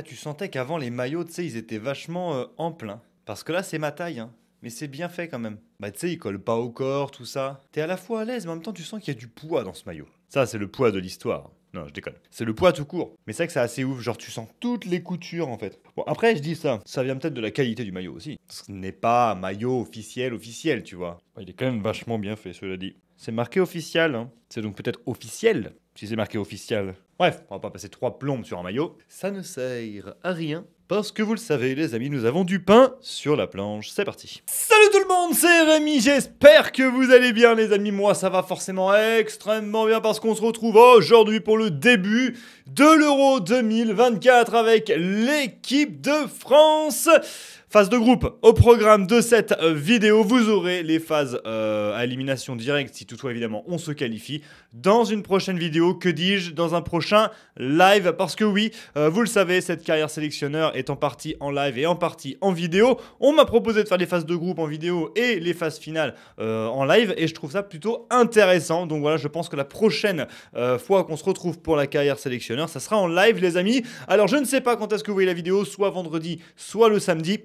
tu sentais qu'avant, les maillots, tu sais, ils étaient vachement euh, en plein. Parce que là, c'est ma taille. Hein. Mais c'est bien fait quand même. Bah, tu sais, il collent pas au corps, tout ça. T'es à la fois à l'aise, mais en même temps, tu sens qu'il y a du poids dans ce maillot. Ça, c'est le poids de l'histoire. Non, je déconne. C'est le poids tout court. Mais c'est vrai que c'est assez ouf. Genre, tu sens toutes les coutures en fait. Bon, après, je dis ça. Ça vient peut-être de la qualité du maillot aussi. Ce n'est pas un maillot officiel, officiel, tu vois. Il est quand même vachement bien fait, cela dit. C'est marqué officiel. Hein. C'est donc peut-être officiel, si c'est marqué officiel. Bref, on va pas passer trois plombes sur un maillot. Ça ne sert à rien parce que vous le savez, les amis, nous avons du pain sur la planche. C'est parti. Salut tout le monde, c'est Rémi. J'espère que vous allez bien, les amis. Moi, ça va forcément extrêmement bien parce qu'on se retrouve aujourd'hui pour le début de l'Euro 2024 avec l'équipe de France. Phase de groupe, au programme de cette vidéo, vous aurez les phases euh, à élimination directe, si toutefois évidemment on se qualifie, dans une prochaine vidéo, que dis-je, dans un prochain live, parce que oui, euh, vous le savez, cette carrière sélectionneur est en partie en live et en partie en vidéo. On m'a proposé de faire les phases de groupe en vidéo et les phases finales euh, en live et je trouve ça plutôt intéressant. Donc voilà, je pense que la prochaine euh, fois qu'on se retrouve pour la carrière sélectionneur, ça sera en live les amis. Alors je ne sais pas quand est-ce que vous voyez la vidéo, soit vendredi, soit le samedi.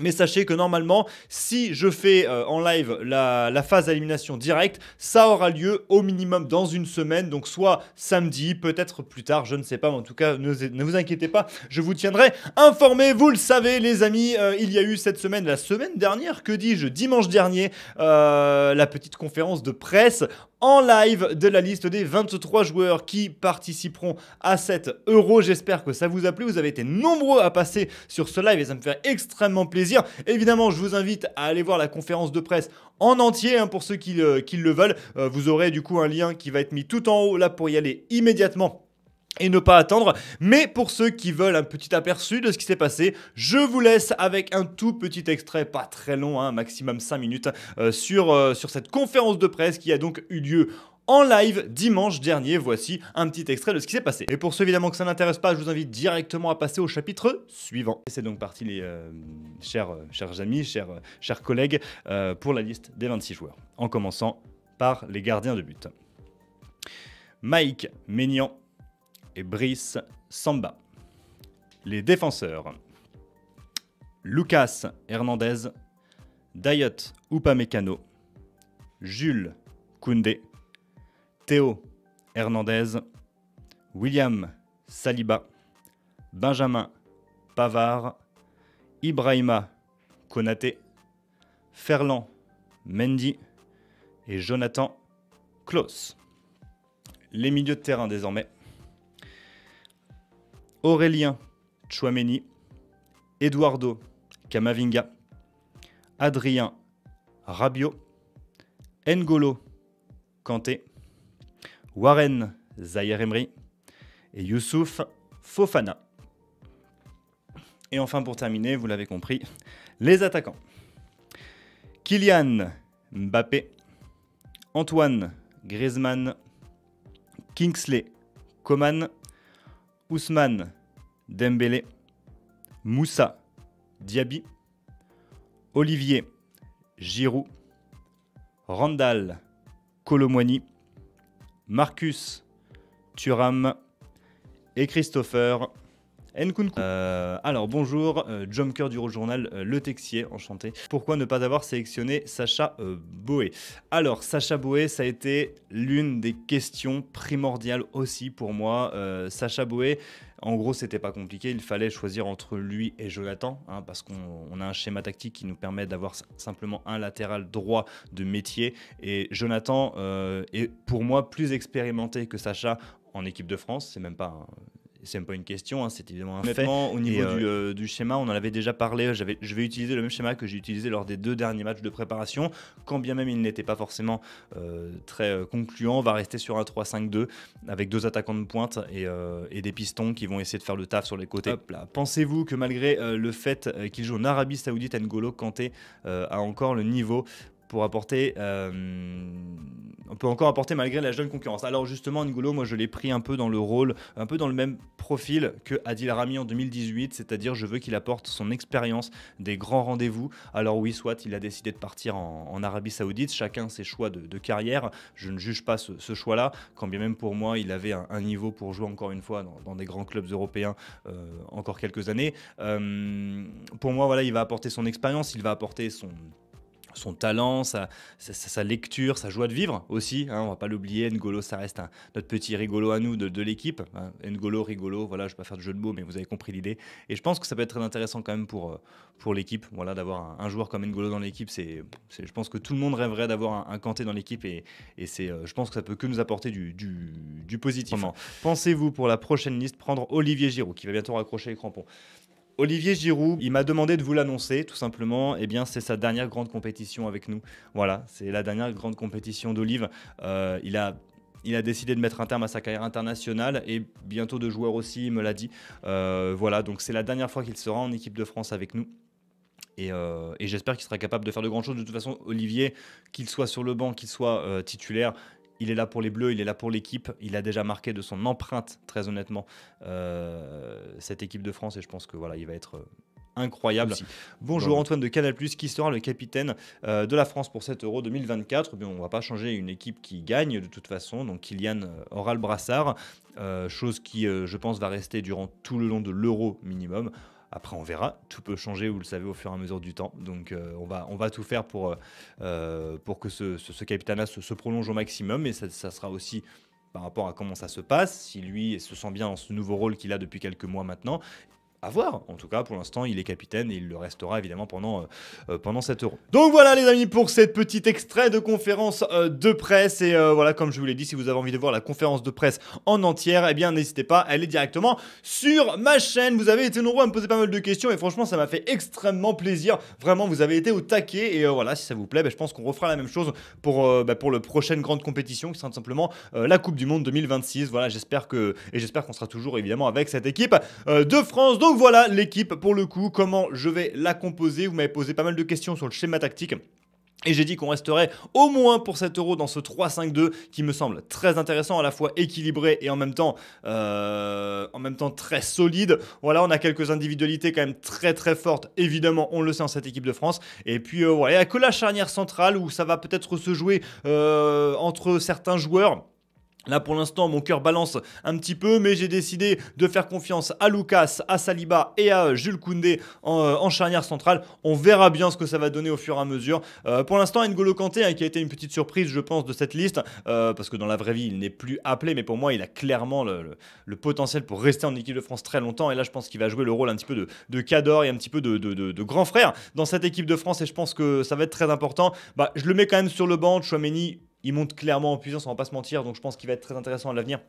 Mais sachez que normalement, si je fais euh, en live la, phase d'élimination directe, ça aura lieu au minimum dans une semaine, donc soit samedi, peut-être plus tard, je ne sais pas, mais en tout cas, ne, vous inquiétez pas, je vous tiendrai informé. Vous le savez, les amis, euh, il y a eu cette semaine, la semaine dernière, que dis-je, dimanche dernier, euh, la petite conférence de presse en live de la liste des 23 joueurs qui participeront à cette euro. J'espère que ça vous a plu. Vous avez été nombreux à passer sur ce live et ça me fait extrêmement plaisir. Évidemment, je vous invite à aller voir la conférence de presse en entier hein, pour ceux qui, le veulent. Euh, vous aurez du coup un lien qui va être mis tout en haut là pour y aller immédiatement et ne pas attendre. Mais pour ceux qui veulent un petit aperçu de ce qui s'est passé, je vous laisse avec un tout petit extrait, pas très long, un hein, maximum 5 minutes, euh, sur, euh, sur cette conférence de presse qui a donc eu lieu en live dimanche dernier. Voici un petit extrait de ce qui s'est passé. Et pour ceux évidemment que ça n'intéresse pas, je vous invite directement à passer au chapitre suivant. C'est donc parti les euh, chers, chers, amis, chers, chers collègues, pour la liste des 26 joueurs. En commençant par les gardiens de but. Mike Ménian et Brice Samba. Les défenseurs Lucas Hernandez, Dayot Upamecano, Jules Koundé, Théo Hernandez, William Saliba, Benjamin Pavard, Ibrahima Konaté, Ferland Mendy et Jonathan Klaus. Les milieux de terrain désormais. Aurélien Chouameni, Eduardo Camavinga, Adrien Rabio, Ngolo Kanté, Warren Zaire Emery et Youssouf Fofana. Et enfin pour terminer, vous l'avez compris, les attaquants. Kylian Mbappé, Antoine Griezmann, Kingsley Coman Ousmane Dembélé, Moussa Diaby, Olivier Giroud, Randall Colomwani, Marcus Thuram et Christopher euh, alors bonjour, euh, du Journal, euh, Le Texier, enchanté. Pourquoi ne pas avoir sélectionné Sacha euh, Boé Alors Sacha Boé, ça a été l'une des questions primordiales aussi pour moi. Sacha Boé, en gros, c'était pas compliqué. Il fallait choisir entre lui et Jonathan, hein, parce qu'on a un schéma tactique qui nous permet d'avoir simplement un latéral droit de métier. Et Jonathan est pour moi plus expérimenté que Sacha en équipe de France. C'est même pas c'est même pas une question, hein, c'est évidemment un fait. au niveau euh, euh, Du, schéma, on en avait déjà parlé. Je vais utiliser le même schéma que j'ai utilisé lors des deux derniers matchs de préparation. Quand bien même il n'était pas forcément euh, très concluant, on va rester sur un 3-5-2 avec deux attaquants de pointe et, et, des pistons qui vont essayer de faire le taf sur les côtés. Pensez-vous que malgré le fait qu'il joue en Arabie Saoudite, N'Golo Kanté a encore le niveau pour apporter. Euh, on peut encore apporter malgré la jeune concurrence. Alors justement, N'Golo, moi je l'ai pris un peu dans le rôle, un peu dans le même profil que Adil Rami en 2018, c'est-à-dire je veux qu'il apporte son expérience des grands rendez-vous. Alors oui, soit il a décidé de partir en, Arabie Saoudite, chacun ses choix de, carrière. Je ne juge pas ce, choix-là, quand bien même pour moi il avait un, niveau pour jouer encore une fois dans, des grands clubs européens euh, encore quelques années. Euh, pour moi, voilà, il va apporter son expérience, il va apporter son son talent, sa, lecture, sa joie de vivre aussi. On hein, on va pas l'oublier, N'Golo, ça reste notre petit rigolo à nous de, l'équipe. Hein. N'Golo, rigolo, voilà, je ne vais pas faire de jeu de mots, mais vous avez compris l'idée. Et je pense que ça peut être très intéressant quand même pour, euh, l'équipe. Voilà, d'avoir un, joueur comme N'Golo dans l'équipe, c'est, je pense que tout le monde rêverait d'avoir un, Kanté dans l'équipe et, c'est, euh, je pense que ça peut que nous apporter du, du, du positif. Pensez-vous pour la prochaine liste prendre Olivier Giroud qui va bientôt raccrocher les crampons Olivier Giroud, il m'a demandé de vous l'annoncer, tout simplement. Eh bien, c'est sa dernière grande compétition avec nous. Voilà, c'est la dernière grande compétition d'Olive. Euh, il a il a décidé de mettre un terme à sa carrière internationale et bientôt de joueur aussi, il me l'a dit. Euh, voilà, donc c'est la dernière fois qu'il sera en équipe de France avec nous. Euh, et, j'espère qu'il sera capable de faire de grandes choses. De toute façon, Olivier, qu'il soit sur le banc, qu'il soit titulaire, il est là pour les Bleus, il est là pour l'équipe. Il a déjà marqué de son empreinte, très honnêtement, euh, cette équipe de France. Et je pense que voilà, il va être euh, incroyable. Bonjour Antoine de Canal+, qui sera le capitaine euh, de la France pour cet Euro 2024 On ne On va pas changer une équipe qui gagne de toute façon, donc Kylian aura le brassard, chose qui, je pense, va rester durant tout le long de l'Euro minimum. Après, on verra. Tout peut changer, vous le savez, au fur et à mesure du temps. Donc, euh, on, va, on va tout faire pour, euh, euh, pour que ce, ce, se, prolonge au maximum. Et ça, sera aussi par rapport à comment ça se passe, si lui se sent bien dans ce nouveau rôle qu'il a depuis quelques mois maintenant, voir. En tout cas, pour l'instant, il est capitaine et il le restera évidemment pendant, euh, euh, pendant cet euro. Donc voilà, les amis, pour cette petite extrait de conférence euh, de presse. Et voilà, comme je vous l'ai dit, si vous avez envie de voir la conférence de presse en entière, eh bien, n'hésitez pas à aller directement sur ma chaîne. Vous avez été nombreux à me poser pas mal de questions et franchement, ça m'a fait extrêmement plaisir. Vraiment, vous avez été au taquet. Et voilà, si ça vous plaît, bah, je pense qu'on refera la même chose pour, bah, pour la prochaine grande compétition qui sera tout simplement la Coupe du Monde 2026. Voilà, j'espère que. Et j'espère qu'on sera toujours évidemment avec cette équipe de France. Donc voilà l'équipe pour le coup, comment je vais la composer. Vous m'avez posé pas mal de questions sur le schéma tactique. Et j'ai dit qu'on resterait au moins pour 7 euros dans ce 3-5-2 qui me semble très intéressant, à la fois équilibré et en même temps, euh, en même temps très solide. Voilà, on a quelques individualités quand même très très fortes, évidemment, on le sait en cette équipe de France. Et puis euh, voilà, il que la charnière centrale où ça va peut-être se jouer euh, entre certains joueurs. Là pour l'instant mon cœur balance un petit peu mais j'ai décidé de faire confiance à Lucas, à Saliba et à euh, Jules Koundé euh, en, charnière centrale. On verra bien ce que ça va donner au fur et à mesure. Euh, pour l'instant N'Golo Kanté hein, qui a été une petite surprise je pense de cette liste parce que dans la vraie vie il n'est plus appelé mais pour moi il a clairement le, potentiel pour rester en équipe de France très longtemps et là je pense qu'il va jouer le rôle un petit peu de, de cador et un petit peu de, grand frère dans cette équipe de France et je pense que ça va être très important. Bah, je le mets quand même sur le banc, Chouameni il monte clairement en puissance, on va pas se mentir, donc je pense qu'il va être très intéressant à l'avenir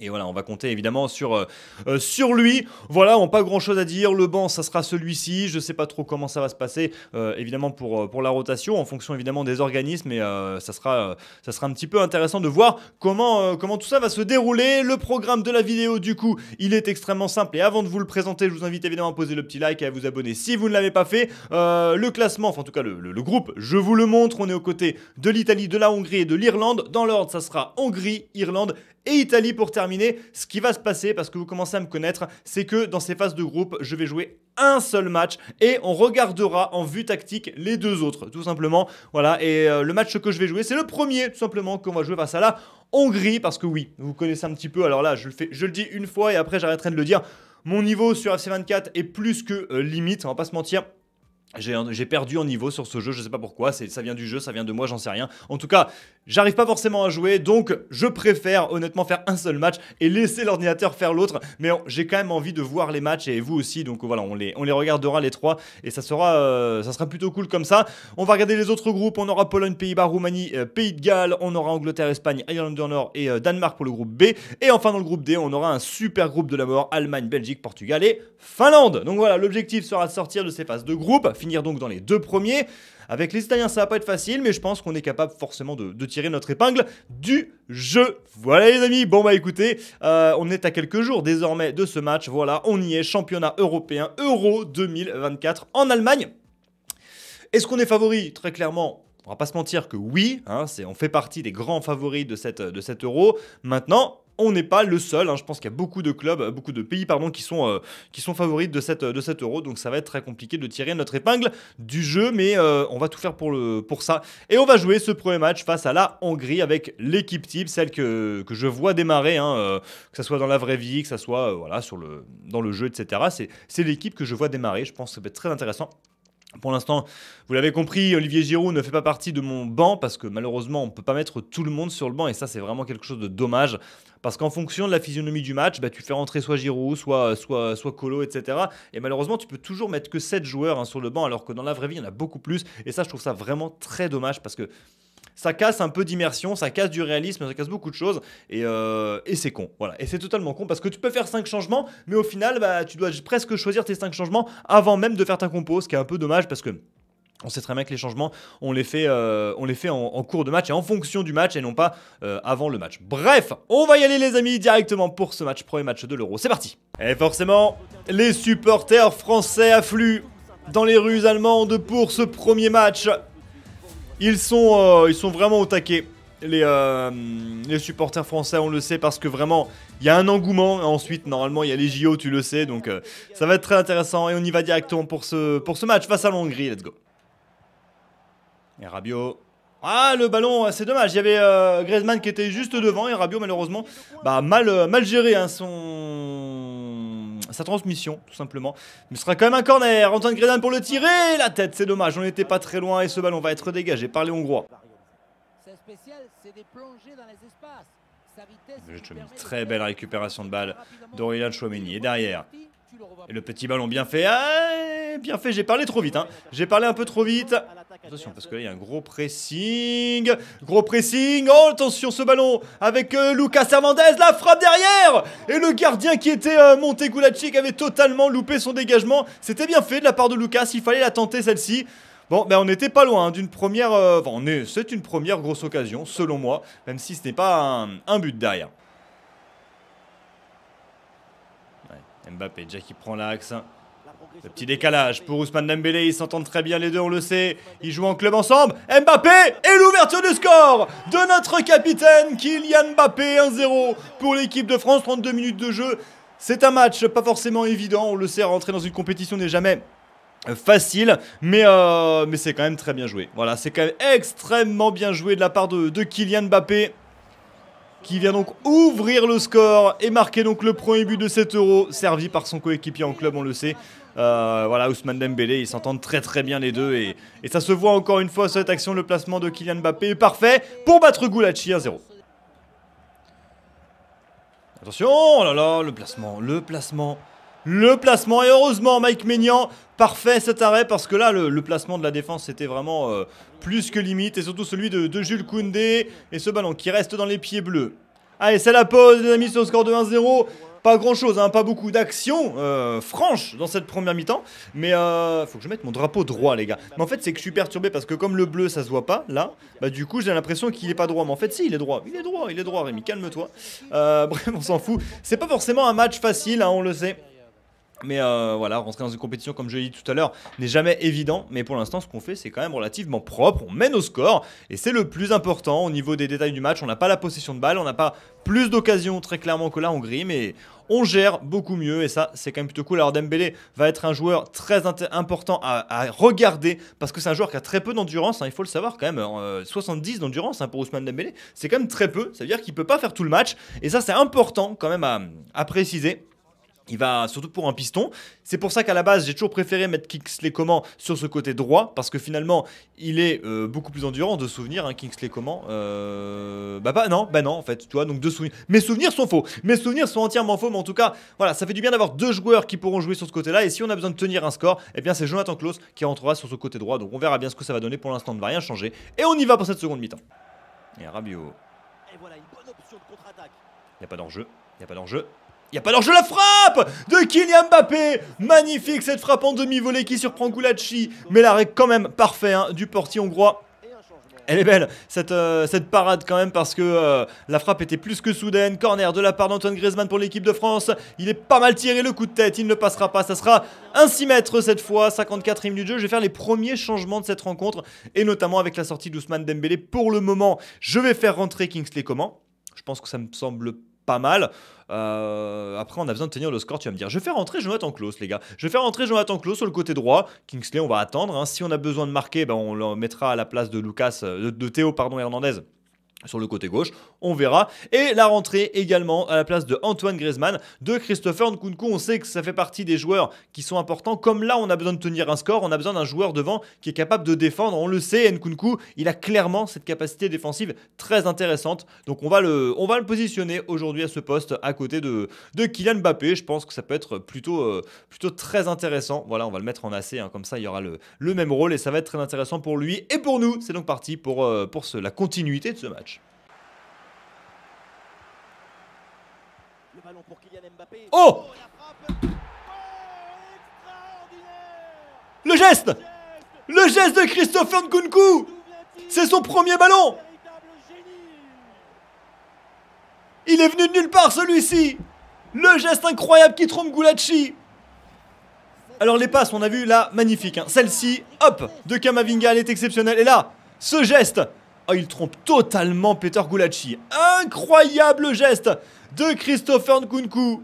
et voilà, on va compter évidemment sur, euh, euh, sur lui. Voilà, on n'a pas grand chose à dire. Le banc, ça sera celui-ci. Je ne sais pas trop comment ça va se passer, euh, évidemment, pour, pour la rotation, en fonction évidemment des organismes. Mais ça, sera, ça sera un petit peu intéressant de voir comment, comment tout ça va se dérouler. Le programme de la vidéo, du coup, il est extrêmement simple. Et avant de vous le présenter, je vous invite évidemment à poser le petit like et à vous abonner si vous ne l'avez pas fait. le classement, enfin en tout cas le, groupe, je vous le montre. On est aux côtés de l'Italie, de la Hongrie et de l'Irlande. Dans l'ordre, ça sera Hongrie, Irlande et Italie pour terminer ce qui va se passer parce que vous commencez à me connaître, c'est que dans ces phases de groupe, je vais jouer un seul match et on regardera en vue tactique les deux autres, tout simplement. Voilà, et euh, le match que je vais jouer, c'est le premier, tout simplement, qu'on va jouer face à la Hongrie, parce que oui, vous connaissez un petit peu, alors là, je le, fais, je le dis une fois et après j'arrêterai de le dire. Mon niveau sur FC24 est plus que euh, limite, on va pas se mentir. J'ai perdu en niveau sur ce jeu, je sais pas pourquoi, ça vient du jeu, ça vient de moi, j'en sais rien. En tout cas, j'arrive pas forcément à jouer, donc je préfère honnêtement faire un seul match et laisser l'ordinateur faire l'autre. Mais j'ai quand même envie de voir les matchs et vous aussi, donc voilà, on les, on les regardera les trois et ça sera, euh, ça sera plutôt cool comme ça. On va regarder les autres groupes, on aura Pologne, Pays-Bas, Roumanie, euh, Pays de Galles, on aura Angleterre, Espagne, Irlande du Nord et euh, Danemark pour le groupe B. Et enfin dans le groupe D, on aura un super groupe de la mort, Allemagne, Belgique, Portugal et Finlande. Donc voilà, l'objectif sera de sortir de ces phases de groupe finir donc dans les deux premiers. Avec les Italiens, ça va pas être facile, mais je pense qu'on est capable forcément de, tirer notre épingle du jeu. Voilà les amis, bon bah écoutez, euh, on est à quelques jours désormais de ce match. Voilà, on y est, championnat européen Euro 2024 en Allemagne. Est-ce qu'on est favori Très clairement, on va pas se mentir que oui, hein, on fait partie des grands favoris de, cette, de cet euro. Maintenant, on n'est pas le seul. Hein. Je pense qu'il y a beaucoup de clubs, euh, beaucoup de pays pardon, qui sont, euh, qui sont favoris de, cette, euh, de cet euro. Donc ça va être très compliqué de tirer notre épingle du jeu, mais on va tout faire pour, le, pour ça. Et on va jouer ce premier match face à la Hongrie avec l'équipe type, celle que, je vois démarrer, hein, que ce soit dans la vraie vie, que ce soit voilà, sur le, dans le jeu, etc. C'est l'équipe que je vois démarrer. Je pense que ça va être très intéressant. Pour l'instant, vous l'avez compris, Olivier Giroud ne fait pas partie de mon banc parce que malheureusement, on ne peut pas mettre tout le monde sur le banc et ça, c'est vraiment quelque chose de dommage parce qu'en fonction de la physionomie du match, bah, tu fais rentrer soit Giroud, soit, soit, soit Colo, etc. Et malheureusement, tu peux toujours mettre que 7 joueurs hein, sur le banc alors que dans la vraie vie, il y en a beaucoup plus et ça, je trouve ça vraiment très dommage parce que ça casse un peu d'immersion, ça casse du réalisme, ça casse beaucoup de choses. Et, euh, c'est con. Voilà. Et c'est totalement con parce que tu peux faire 5 changements, mais au final, bah, tu dois presque choisir tes 5 changements avant même de faire ta compo, ce qui est un peu dommage parce que. On sait très bien que les changements, on les fait, euh, on les fait en, cours de match et en fonction du match et non pas euh, avant le match. Bref, on va y aller les amis directement pour ce match, premier match de l'Euro. C'est parti Et forcément, les supporters français affluent dans les rues allemandes pour ce premier match ils sont, euh, ils sont vraiment au taquet. Les, euh, les, supporters français, on le sait, parce que vraiment, il y a un engouement. ensuite, normalement, il y a les JO, tu le sais. Donc, euh, ça va être très intéressant. Et on y va directement pour ce, pour ce match face à l'Hongrie. Let's go. Et Rabio. Ah, le ballon, c'est dommage. Il y avait Griezmann qui était juste devant. Et Rabio, malheureusement, bah, mal, mal géré hein, son, sa transmission, tout simplement. Mais ce sera quand même un corner. Antoine Grédin pour le tirer. La tête, c'est dommage. On n'était pas très loin et ce ballon va être dégagé par les Hongrois. Très belle récupération de balle d'Aurélien Chouameni. Et derrière, et le petit ballon bien fait. Ah, bien fait, j'ai parlé trop vite. Hein. J'ai parlé un peu trop vite. Attention, parce que là, il y a un gros pressing. Gros pressing. Oh, attention, ce ballon avec euh, Lucas Hernandez. La frappe derrière. Et le gardien qui était euh, monté avait totalement loupé son dégagement. C'était bien fait de la part de Lucas. Il fallait la tenter, celle-ci. Bon, ben on n'était pas loin hein, d'une première. Euh, enfin, c'est une première grosse occasion, selon moi, même si ce n'est pas un, but derrière. Mbappé, déjà qui prend l'axe. Le petit décalage pour Ousmane Dembélé, ils s'entendent très bien les deux, on le sait. Ils jouent en club ensemble. Mbappé et l'ouverture du score de notre capitaine Kylian Mbappé 1-0 pour l'équipe de France, 32 minutes de jeu. C'est un match pas forcément évident, on le sait, rentrer dans une compétition n'est jamais facile, mais, euh, mais c'est quand même très bien joué. Voilà, c'est quand même extrêmement bien joué de la part de, Kylian Mbappé, qui vient donc ouvrir le score et marquer donc le premier but de 7 Euro, servi par son coéquipier en club, on le sait. Euh, voilà, Ousmane Dembélé, ils s'entendent très très bien les deux et, ça se voit encore une fois cette action, le placement de Kylian Mbappé est parfait pour battre Goulachi 1-0. Attention, oh là là, le placement, le placement, le placement et heureusement Mike Maignan, parfait cet arrêt parce que là le, placement de la défense c'était vraiment euh, plus que limite et surtout celui de, de Jules Koundé et ce ballon qui reste dans les pieds bleus. Allez, c'est la pause, les amis, sur le score de 1-0. Pas grand chose, hein, pas beaucoup d'action euh, franche dans cette première mi-temps. Mais euh, faut que je mette mon drapeau droit, les gars. Mais en fait, c'est que je suis perturbé parce que comme le bleu ça se voit pas là, bah du coup j'ai l'impression qu'il est pas droit. Mais en fait, si, il est droit. Il est droit, il est droit, Rémi, calme-toi. Euh, bref, on s'en fout. C'est pas forcément un match facile, hein, on le sait. Mais euh, voilà, rentrer dans une compétition, comme je l'ai dit tout à l'heure, n'est jamais évident. Mais pour l'instant, ce qu'on fait, c'est quand même relativement propre. On mène au score. Et c'est le plus important au niveau des détails du match. On n'a pas la possession de balle. On n'a pas plus d'occasions très clairement que là en gris Mais on gère beaucoup mieux et ça c'est quand même plutôt cool. Alors Dembélé va être un joueur très important à, regarder parce que c'est un joueur qui a très peu d'endurance, hein. il faut le savoir quand même, 70 euh, d'endurance hein, pour Ousmane Dembélé, c'est quand même très peu, ça veut dire qu'il peut pas faire tout le match et ça c'est important quand même à préciser. Il va surtout pour un piston. C'est pour ça qu'à la base, j'ai toujours préféré mettre Kingsley Coman sur ce côté droit parce que finalement, il est euh, beaucoup plus endurant de souvenir. un hein, Kingsley Coman, euh, bah, bah non, bah non en fait, tu vois. Donc deux souvenirs, mes souvenirs sont faux. Mes souvenirs sont entièrement faux, mais en tout cas, voilà, ça fait du bien d'avoir deux joueurs qui pourront jouer sur ce côté-là. Et si on a besoin de tenir un score, eh bien c'est Jonathan Klaus qui rentrera sur ce côté droit. Donc on verra bien ce que ça va donner. Pour l'instant, on ne va rien changer. Et on y va pour cette seconde mi-temps. Et Rabiot. Et voilà une bonne option de contre-attaque. Il n'y a pas d'enjeu. Il n'y a pas d'enjeu. Il n'y a pas d'enjeu, la frappe de Kylian Mbappé Magnifique cette frappe en demi-volée qui surprend Gulacsi. Mais l'arrêt quand même parfait hein, du portier hongrois elle est belle cette, euh, cette, parade quand même parce que euh, la frappe était plus que soudaine. Corner de la part d'Antoine Griezmann pour l'équipe de France. Il est pas mal tiré le coup de tête. Il ne passera pas. Ça sera un 6 mètres cette fois. 54 e du jeu. Je vais faire les premiers changements de cette rencontre et notamment avec la sortie d'Ousmane Dembélé. Pour le moment, je vais faire rentrer Kingsley Coman. Je pense que ça me semble pas mal. Euh, après, on a besoin de tenir le score. Tu vas me dire, je vais rentrer Jonathan Klaus, les gars. Je vais faire rentrer Jonathan Klaus sur le côté droit. Kingsley, on va attendre. Hein. Si on a besoin de marquer, ben, on le mettra à la place de Lucas, euh, de, Théo, pardon, Hernandez sur le côté gauche on verra. Et la rentrée également à la place de Antoine Griezmann, de Christopher Nkunku. On sait que ça fait partie des joueurs qui sont importants. Comme là, on a besoin de tenir un score, on a besoin d'un joueur devant qui est capable de défendre. On le sait, Nkunku, il a clairement cette capacité défensive très intéressante. Donc on va le, on va le positionner aujourd'hui à ce poste à côté de, de Kylian Mbappé. Je pense que ça peut être plutôt, euh, plutôt très intéressant. Voilà, on va le mettre en AC, hein. comme ça il y aura le, même rôle et ça va être très intéressant pour lui et pour nous. C'est donc parti pour, euh, pour ce, la continuité de ce match. Oh, oh Le geste Le geste de Christopher Nkunku C'est son premier ballon Il est venu de nulle part celui-ci Le geste incroyable qui trompe Goulatchi. Alors les passes, on a vu là, magnifique. Hein. Celle-ci, hop, de Kamavinga, elle est exceptionnelle. Et là, ce geste Oh, il trompe totalement Peter Gulacsi. Incroyable geste de Christopher Nkunku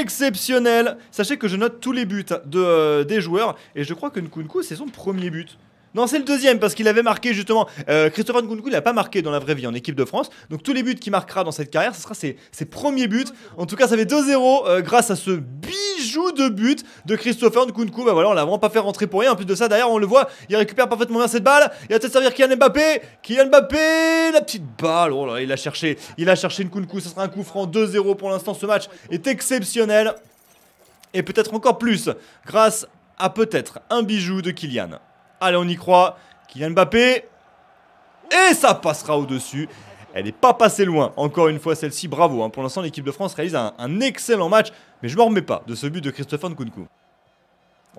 exceptionnel. Sachez que je note tous les buts euh, des joueurs et je crois que Nkunku c'est son premier but. Non, c'est le deuxième parce qu'il avait marqué justement. Euh, Christopher Nkunku, il n'a pas marqué dans la vraie vie en équipe de France. Donc tous les buts qu'il marquera dans cette carrière, ce sera ses, premiers buts. En tout cas, ça fait 2-0 euh, grâce à ce bijou de but de Christopher Nkunku. Bah voilà, on l'a vraiment pas fait rentrer pour rien. En plus de ça, d'ailleurs, on le voit, il récupère parfaitement bien cette balle. Il va peut-être servir Kylian Mbappé. Kylian Mbappé, la petite balle. Oh là, il a cherché, il a cherché Nkunku. Ça sera un coup franc 2-0 pour l'instant. Ce match est exceptionnel. Et peut-être encore plus grâce à peut-être un bijou de Kylian. Allez, on y croit. Kylian Mbappé. Et ça passera au-dessus. Elle n'est pas passée loin. Encore une fois, celle-ci, bravo. Hein. Pour l'instant, l'équipe de France réalise un, excellent match. Mais je ne m'en remets pas de ce but de Christophe Nkunku.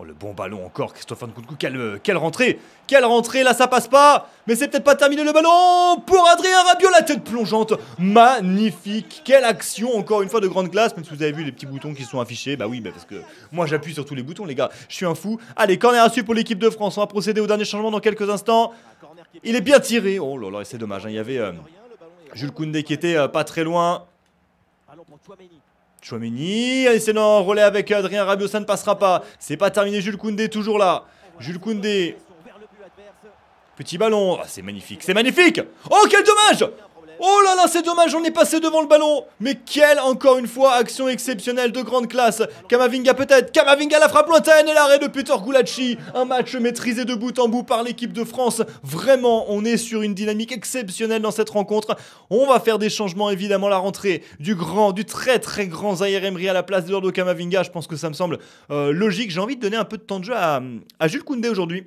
Oh, le bon ballon encore, Christophe Nkunku, quelle, euh, quelle rentrée Quelle rentrée, là ça passe pas Mais c'est peut-être pas terminé le ballon pour Adrien Rabiot, la tête plongeante Magnifique Quelle action, encore une fois, de grande classe, même si vous avez vu les petits boutons qui sont affichés, bah oui, parce que moi j'appuie sur tous les boutons les gars, je suis un fou. Allez, corner à suivre pour l'équipe de France, on va procéder au dernier changement dans quelques instants. Il est bien tiré, oh là là, c'est dommage, hein. il y avait euh, Jules Koundé qui était euh, pas très loin. Chouameni, c'est non, relais avec Adrien Rabiot, ça ne passera pas. C'est pas terminé, Jules Koundé toujours là. Jules Koundé. Petit ballon, ah, c'est magnifique, c'est magnifique Oh, quel dommage Oh là là, c'est dommage, on est passé devant le ballon. Mais quelle, encore une fois, action exceptionnelle de grande classe. Kamavinga peut-être. Kamavinga la frappe lointaine et l'arrêt de Peter Gulacsi. Un match maîtrisé de bout en bout par l'équipe de France. Vraiment, on est sur une dynamique exceptionnelle dans cette rencontre. On va faire des changements, évidemment, la rentrée du grand, du très très grand Zaire Emery à la place de Kamavinga. Je pense que ça me semble euh, logique. J'ai envie de donner un peu de temps de jeu à, à Jules Koundé aujourd'hui.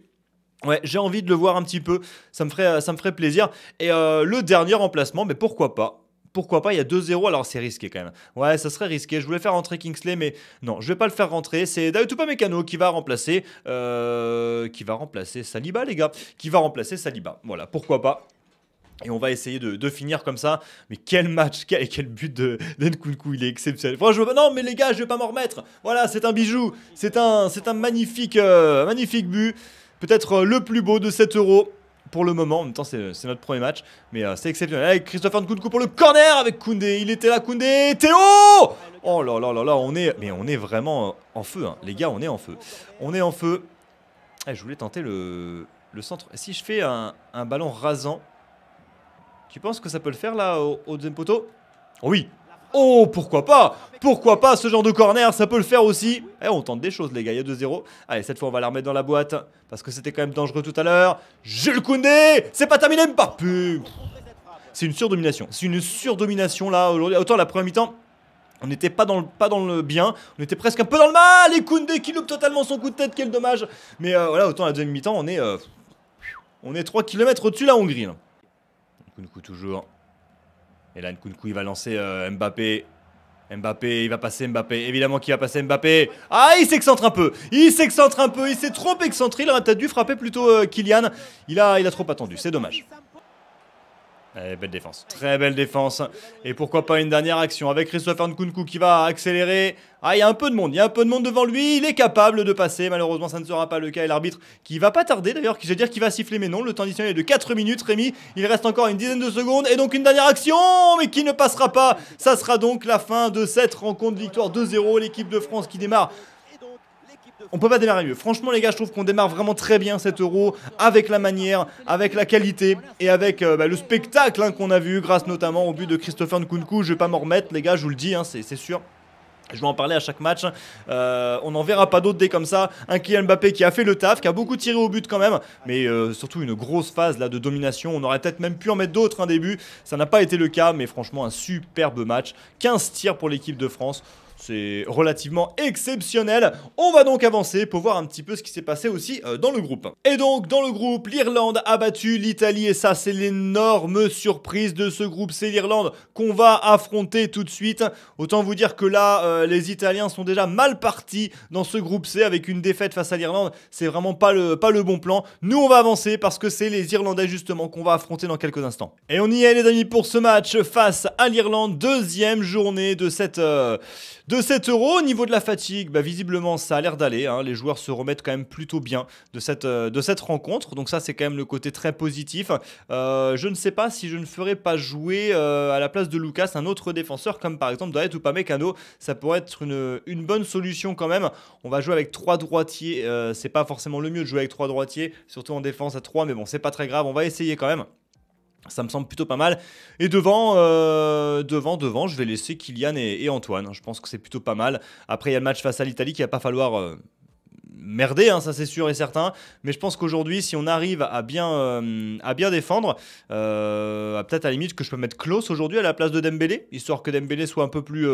Ouais, j'ai envie de le voir un petit peu, ça me ferait, euh, ça me ferait plaisir. Et euh, le dernier remplacement, mais pourquoi pas pourquoi pas, il y a 2-0, alors c'est risqué quand même. Ouais, ça serait risqué. Je voulais faire rentrer Kingsley, mais non, je vais pas le faire rentrer. C'est Dayotupa Mécano qui va remplacer. Euh, qui va remplacer Saliba, les gars. Qui va remplacer Saliba. Voilà, pourquoi pas. Et on va essayer de, finir comme ça. Mais quel match, quel, but de d'Enkunku, il est exceptionnel. non, mais les gars, je vais pas m'en remettre. Voilà, c'est un bijou. C'est un, c'est un magnifique, magnifique but peut-être euh, le plus beau de 7 euros pour le moment. En même temps, c'est notre premier match, mais euh, c'est exceptionnel. Avec Christopher Nkunku pour le corner avec Koundé. Il était là, Koundé. Théo Oh là là là là, on est, mais on est vraiment euh, en feu, hein. les gars, on est en feu. On est en feu. Eh, je voulais tenter le, le, centre. Si je fais un, un, ballon rasant, tu penses que ça peut le faire là au, au deuxième poteau Oui, Oh, pourquoi pas Pourquoi pas ce genre de corner Ça peut le faire aussi. Eh, on tente des choses, les gars. Il y a 2-0. Allez, cette fois, on va la remettre dans la boîte. Parce que c'était quand même dangereux tout à l'heure. le Koundé C'est pas terminé, Mbappé C'est une surdomination. C'est une surdomination, là, aujourd'hui. Autant la première mi-temps... On n'était pas dans, le, pas dans le bien, on était presque un peu dans le mal, et Koundé qui loupe totalement son coup de tête, quel dommage Mais euh, voilà, autant la deuxième mi-temps, on est euh, on est 3 km au-dessus de la Hongrie. Là. toujours, et là, Nkunku, il va lancer euh, Mbappé. Mbappé, il va passer Mbappé. Évidemment qu'il va passer Mbappé. Ah, il s'excentre un peu. Il s'excentre un peu. Il s'est trop excentré. Il aurait dû frapper plutôt euh, Kylian. Il a, il a trop attendu. C'est dommage. Eh, belle défense. Très belle défense. Et pourquoi pas une dernière action avec Christopher Nkunku qui va accélérer. Ah, il y a un peu de monde. Il y a un peu de monde devant lui. Il est capable de passer. Malheureusement, ça ne sera pas le cas. Et l'arbitre qui va pas tarder d'ailleurs, qui je dire qu'il va siffler, mais non. Le temps additionnel est de 4 minutes. Rémi, il reste encore une dizaine de secondes. Et donc une dernière action, mais qui ne passera pas. Ça sera donc la fin de cette rencontre. Victoire 2-0. L'équipe de France qui démarre on peut pas démarrer mieux. Franchement, les gars, je trouve qu'on démarre vraiment très bien cet euro avec la manière, avec la qualité et avec euh, bah, le spectacle hein, qu'on a vu grâce notamment au but de Christopher Nkunku. Je vais pas m'en remettre, les gars, je vous le dis, hein, c'est sûr. Je vais en parler à chaque match. Euh, on n'en verra pas d'autres dès comme ça. Un Kylian Mbappé qui a fait le taf, qui a beaucoup tiré au but quand même, mais euh, surtout une grosse phase là de domination. On aurait peut-être même pu en mettre d'autres un hein, début. Ça n'a pas été le cas, mais franchement un superbe match. 15 tirs pour l'équipe de France c'est relativement exceptionnel. On va donc avancer pour voir un petit peu ce qui s'est passé aussi euh, dans le groupe. Et donc dans le groupe, l'Irlande a battu l'Italie et ça c'est l'énorme surprise de ce groupe, c'est l'Irlande qu'on va affronter tout de suite. Autant vous dire que là, euh, les Italiens sont déjà mal partis dans ce groupe C avec une défaite face à l'Irlande, c'est vraiment pas le, pas le bon plan. Nous on va avancer parce que c'est les Irlandais justement qu'on va affronter dans quelques instants. Et on y est les amis pour ce match face à l'Irlande, deuxième journée de cette... Euh, de 7 euros. Au niveau de la fatigue, bah, visiblement, ça a l'air d'aller. Hein. Les joueurs se remettent quand même plutôt bien euh, de cette, rencontre. Donc ça, c'est quand même le côté très positif. Euh, je ne sais pas si je ne ferai pas jouer euh, à la place de Lucas un autre défenseur, comme par exemple Doret ou Pamecano. Ça pourrait être une, bonne solution quand même. On va jouer avec trois droitiers. c'est pas forcément le mieux de jouer avec trois droitiers, surtout en défense à 3, mais bon, c'est pas très grave. On va essayer quand même. Ça me semble plutôt pas mal. Et devant, euh, devant, devant, je vais laisser Kylian et, Antoine. Je pense que c'est plutôt pas mal. Après, il y a le match face à l'Italie qui va pas falloir euh, merder, hein, ça c'est sûr et certain. Mais je pense qu'aujourd'hui, si on arrive à bien, euh, à bien défendre, peut-être à la limite que je peux mettre Klaus aujourd'hui à la place de Dembélé, histoire que Dembélé soit un peu plus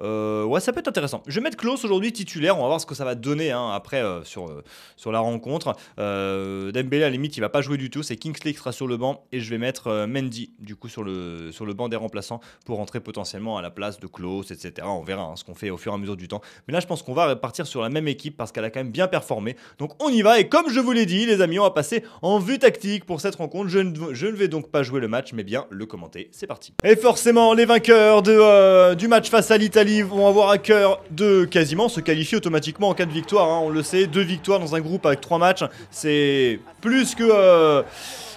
euh, ouais, ça peut être intéressant. Je vais mettre Klaus aujourd'hui titulaire. On va voir ce que ça va donner hein, après euh, sur, euh, sur la rencontre. Dembélé, à la limite, il va pas jouer du tout. C'est Kingsley qui sera sur le banc. Et je vais mettre Mendy, du coup, sur le, sur le banc des remplaçants pour rentrer potentiellement à la place de Klaus, etc. On verra hein, ce qu'on fait au fur et à mesure du temps. Mais là, je pense qu'on va repartir sur la même équipe parce qu'elle a quand même bien performé. Donc, on y va. Et comme je vous l'ai dit, les amis, on va passer en vue tactique pour cette rencontre. Je ne, je ne vais donc pas jouer le match, mais bien le commenter. C'est parti. Et forcément, les vainqueurs de, du match face à l'Italie ils vont avoir à cœur de quasiment se qualifier automatiquement en cas de victoire. Hein, on le sait, deux victoires dans un groupe avec trois matchs, c'est plus que... Euh,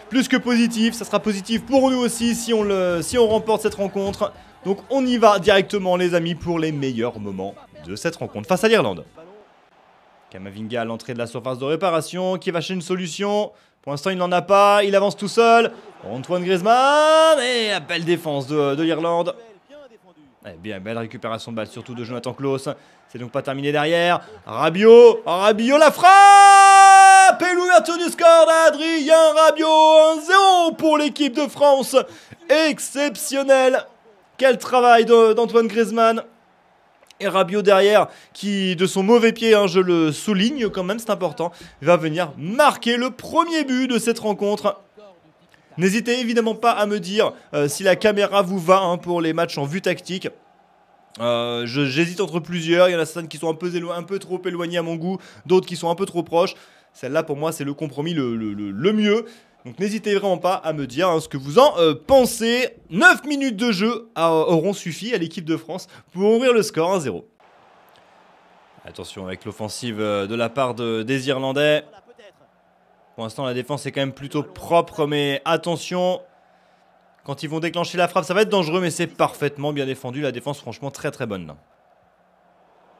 plus que positif, ça sera positif pour nous aussi si on, le, si on remporte cette rencontre. Donc on y va directement les amis pour les meilleurs moments de cette rencontre face à l'Irlande. Kamavinga à l'entrée de la surface de réparation qui va chercher une solution. Pour l'instant, il n'en a pas. Il avance tout seul. Antoine Griezmann et la belle défense de l'Irlande. Eh bien, belle récupération de balle, surtout de Jonathan Klaus. C'est donc pas terminé derrière. rabio rabio la frappe Et l'ouverture du score d'Adrien Rabio, 1-0 pour l'équipe de France. Exceptionnel. Quel travail d'Antoine Griezmann. Et Rabiot derrière, qui de son mauvais pied, hein, je le souligne quand même, c'est important, va venir marquer le premier but de cette rencontre. N'hésitez évidemment pas à me dire euh, si la caméra vous va hein, pour les matchs en vue tactique. Euh, j'hésite entre plusieurs, il y en a certaines qui sont un peu, trop éloignées à mon goût, d'autres qui sont un peu trop proches. Celle-là pour moi c'est le compromis le, mieux. Donc n'hésitez vraiment pas à me dire hein, ce que vous en euh, pensez. 9 minutes de jeu auront suffi à l'équipe de France pour ouvrir le score à 0 Attention avec l'offensive de la part des Irlandais. Pour l'instant, la défense est quand même plutôt propre, mais attention, quand ils vont déclencher la frappe, ça va être dangereux, mais c'est parfaitement bien défendu. La défense, franchement, très très bonne.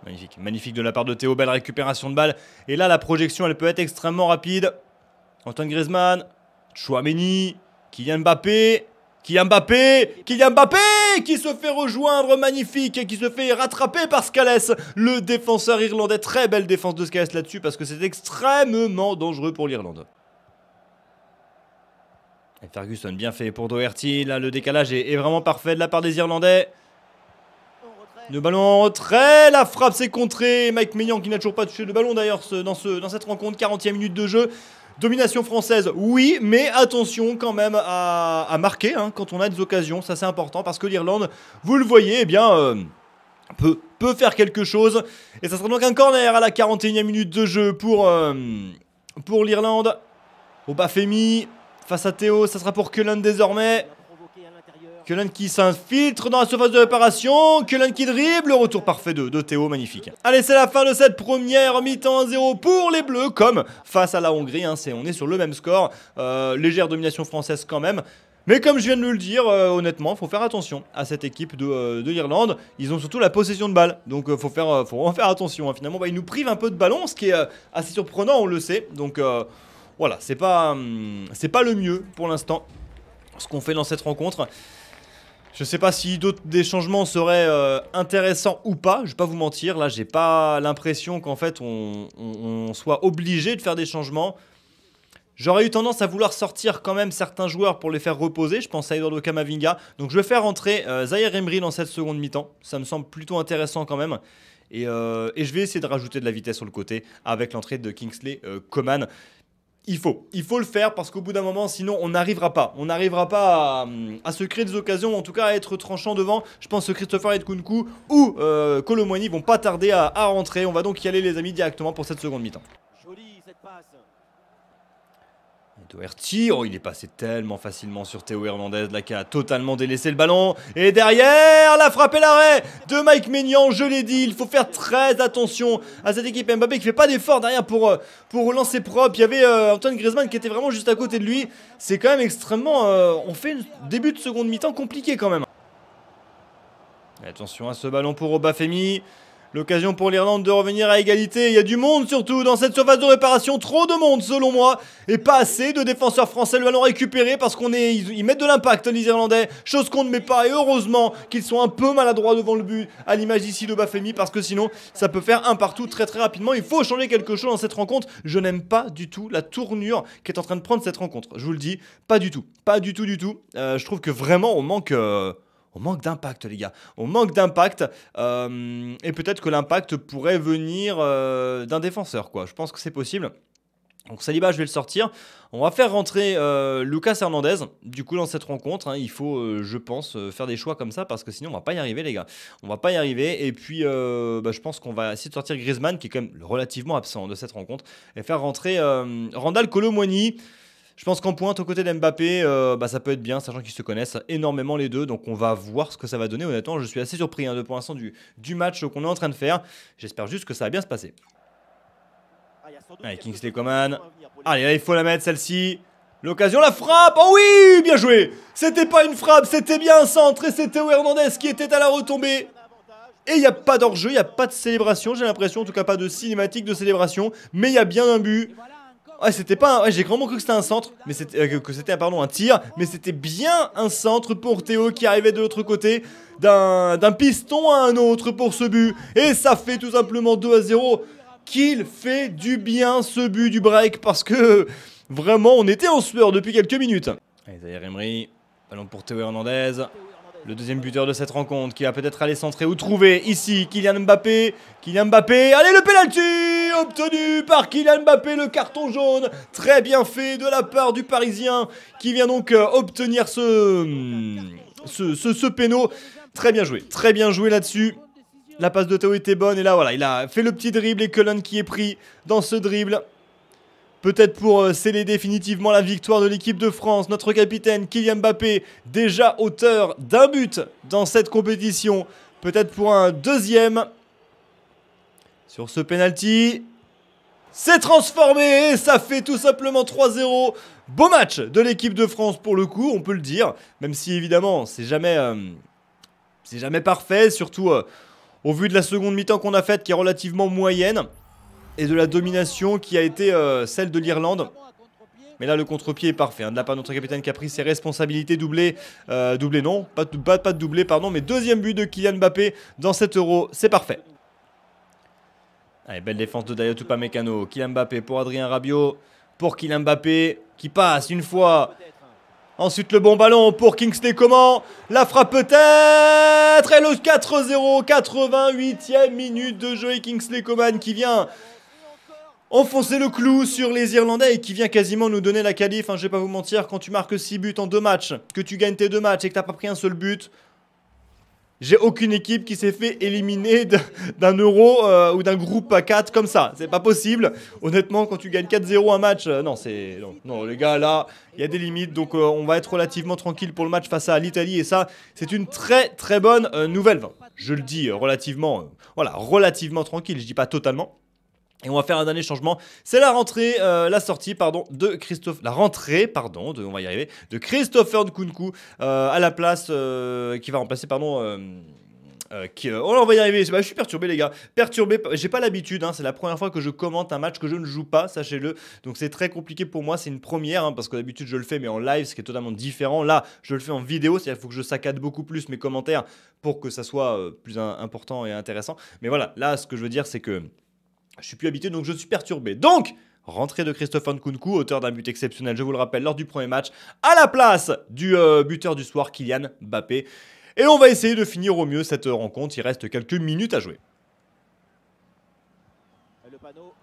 Magnifique, magnifique de la part de Théo, belle récupération de balle. Et là, la projection, elle peut être extrêmement rapide. Antoine Griezmann, Chouameni, Kylian Mbappé. Kylian Mbappé, Kylian Mbappé qui se fait rejoindre, magnifique, et qui se fait rattraper par Scales. le défenseur irlandais. Très belle défense de Scales là-dessus parce que c'est extrêmement dangereux pour l'Irlande. Ferguson bien fait pour Doherty, là le décalage est, vraiment parfait de la part des Irlandais. Le ballon en retrait, la frappe s'est contrée. Mike Maignan qui n'a toujours pas touché le ballon d'ailleurs dans, dans cette rencontre, 40e minute de jeu. Domination française, oui, mais attention quand même à, marquer hein, quand on a des occasions, ça c'est important parce que l'Irlande, vous le voyez, eh bien, euh, peut, faire quelque chose. Et ça sera donc un corner à la 41e minute de jeu pour, l'Irlande. Euh, pour l'Irlande. face à Théo, ça sera pour Cullen désormais. Kellen qui s'infiltre dans la surface de réparation. Kellen qui dribble. Le retour parfait de, de Théo. Magnifique. Allez, c'est la fin de cette première mi-temps 0 pour les Bleus. Comme face à la Hongrie. Hein, on est sur le même score. Euh, légère domination française quand même. Mais comme je viens de le dire, honnêtement, euh, honnêtement, faut faire attention à cette équipe de, euh, l'Irlande. Ils ont surtout la possession de balle, donc il faut faire, faut en faire attention. Hein. Finalement, bah, ils nous privent un peu de ballon, ce qui est assez surprenant, on le sait. Donc voilà, c'est pas, hum, c'est pas le mieux pour l'instant ce qu'on fait dans cette rencontre. Je ne sais pas si d'autres des changements seraient euh, intéressants ou pas, je ne vais pas vous mentir, là j'ai pas l'impression qu'en fait on, soit obligé de faire des changements. J'aurais eu tendance à vouloir sortir quand même certains joueurs pour les faire reposer. Je pense à Eduardo Camavinga. Donc je vais faire rentrer euh, Zaire Emery dans cette seconde mi-temps. Ça me semble plutôt intéressant quand même. Euh, et, je vais essayer de rajouter de la vitesse sur le côté avec l'entrée de Kingsley euh, Coman il faut. Il faut le faire parce qu'au bout d'un moment, sinon, on n'arrivera pas. On n'arrivera pas à, hum, se créer des occasions, en tout cas à être tranchant devant. Je pense que Christopher Edkunku ou euh, vont pas tarder à, à rentrer. On va donc y aller, les amis, directement pour cette seconde mi-temps. Doherty, oh il est passé tellement facilement sur Théo Hernandez, là qui a totalement délaissé le ballon. Et derrière, la frappe et l'arrêt de Mike Maignan, je l'ai dit, il faut faire très attention à cette équipe Mbappé qui fait pas d'effort derrière pour, euh, pour lancer propre. Il y avait euh, Antoine Griezmann qui était vraiment juste à côté de lui. C'est quand même extrêmement... Euh, on fait un début de seconde mi-temps compliqué quand même. Attention à ce ballon pour Obafemi. L'occasion pour l'Irlande de revenir à égalité. Il y a du monde surtout dans cette surface de réparation. Trop de monde selon moi. Et pas assez de défenseurs français. Le ballon récupéré parce qu'on est, ils, mettent de l'impact les Irlandais. Chose qu'on ne met pas. Et heureusement qu'ils sont un peu maladroits devant le but. À l'image ici de Bafemi parce que sinon ça peut faire un partout très très rapidement. Il faut changer quelque chose dans cette rencontre. Je n'aime pas du tout la tournure qui est en train de prendre cette rencontre. Je vous le dis. Pas du tout. Pas du tout du tout. Euh, je trouve que vraiment on manque... Euh, on manque d'impact, les gars. On manque d'impact. Euh, et peut-être que l'impact pourrait venir euh, d'un défenseur, quoi. Je pense que c'est possible. Donc Saliba, je vais le sortir. On va faire rentrer euh, Lucas Hernandez. Du coup, dans cette rencontre, hein. il faut, je pense, faire des choix comme ça parce que sinon, on va pas y arriver, les gars. On va pas y arriver. Et puis, bah, je pense qu'on va essayer de sortir Griezmann, qui est quand même relativement absent de cette rencontre, et faire rentrer Randall Colomoni. Je pense qu'en pointe, aux côtés d'Mbappé, euh, bah, ça peut être bien, sachant qu'ils se connaissent énormément les deux. Donc on va voir ce que ça va donner. Honnêtement, je suis assez surpris hein, de pour l'instant du, du match qu'on est en train de faire. J'espère juste que ça va bien se passer. Ah, Allez, Kingsley Coman. Allez, là, il faut la mettre, celle-ci. L'occasion, la frappe Oh oui Bien joué C'était pas une frappe, c'était bien un centre et c'était Hernandez qui était à la retombée et il n'y a pas d'enjeu, il n'y a pas de célébration, j'ai l'impression, en tout cas pas de cinématique de célébration, mais il y a bien un but. Ouais, c'était pas. j'ai grandement cru que c'était un centre, mais c'était euh, que c'était pardon un tir, mais c'était bien un centre pour Théo qui arrivait de l'autre côté d'un piston à un autre pour ce but et ça fait tout simplement 2 à 0. Qu'il fait du bien ce but du break parce que vraiment on était en sueur depuis quelques minutes. Allez, Emery, ballon pour Théo Hernandez. Le deuxième buteur de cette rencontre qui va peut-être aller centrer ou trouver ici Kylian Mbappé. Kylian Mbappé, allez le penalty obtenu par Kylian Mbappé, le carton jaune. Très bien fait de la part du Parisien qui vient donc euh, obtenir hmm, ce, ce, ce, péno. Très bien joué, très bien joué là-dessus. La passe de Théo était bonne et là voilà, il a fait le petit dribble et Cullen qui est pris dans ce dribble. Peut-être pour euh, sceller définitivement la victoire de l'équipe de France, notre capitaine Kylian Mbappé, déjà auteur d'un but dans cette compétition, peut-être pour un deuxième. Sur ce penalty, c'est transformé et ça fait tout simplement 3-0. Beau match de l'équipe de France pour le coup, on peut le dire, même si évidemment c'est jamais, euh, c'est jamais parfait, surtout euh, au vu de la seconde mi-temps qu'on a faite qui est relativement moyenne et de la domination qui a été euh, celle de l'Irlande. Mais là, le contre-pied est parfait. Hein. de la notre capitaine qui a pris ses responsabilités. Doublé, euh, doublé non, pas, de doublé, pardon. Mais deuxième but de Kylian Mbappé dans 7 euro. C'est parfait. Allez, belle défense de Dayot Upamecano. Kylian Mbappé pour Adrien Rabiot. Pour Kylian Mbappé qui passe une fois. Ensuite, le bon ballon pour Kingsley Coman. La frappe peut-être. Et le 4-0, 88e minute de jeu. Et Kingsley Coman qui vient enfoncer le clou sur les Irlandais qui vient quasiment nous donner la qualif. Je hein, je vais pas vous mentir, quand tu marques 6 buts en 2 matchs, que tu gagnes tes 2 matchs et que t'as pas pris un seul but, j'ai aucune équipe qui s'est fait éliminer d'un euro euh, ou d'un groupe à 4 comme ça. C'est pas possible. Honnêtement, quand tu gagnes 4-0 un match, euh, non, c'est. Non, les gars, là, il y a des limites. Donc, euh, on va être relativement tranquille pour le match face à l'Italie. Et ça, c'est une très, très bonne nouvelle. je le dis relativement. voilà, relativement tranquille. Je dis pas totalement. Et on va faire un dernier changement, c'est la rentrée, euh, la sortie, pardon, de Christophe, la rentrée, pardon, de, on va y arriver, de Christopher Nkunku euh, à la place, euh, qui va remplacer, pardon. qui, oh on va y arriver. Bah, je suis perturbé, les gars. Perturbé, j'ai pas l'habitude. Hein. c'est la première fois que je commente un match que je ne joue pas, sachez-le. Donc c'est très compliqué pour moi. C'est une première hein, parce que d'habitude je le fais, mais en live, ce qui est totalement différent. Là, je le fais en vidéo, il faut que je saccade beaucoup plus mes commentaires pour que ça soit plus important et intéressant. Mais voilà, là, ce que je veux dire, c'est que. Je suis plus habitué, donc je suis perturbé. Donc, rentrée de Christophe Nkunku, auteur d'un but exceptionnel, je vous le rappelle, lors du premier match, à la place du euh, buteur du soir, Kylian Mbappé. Et on va essayer de finir au mieux cette rencontre, il reste quelques minutes à jouer.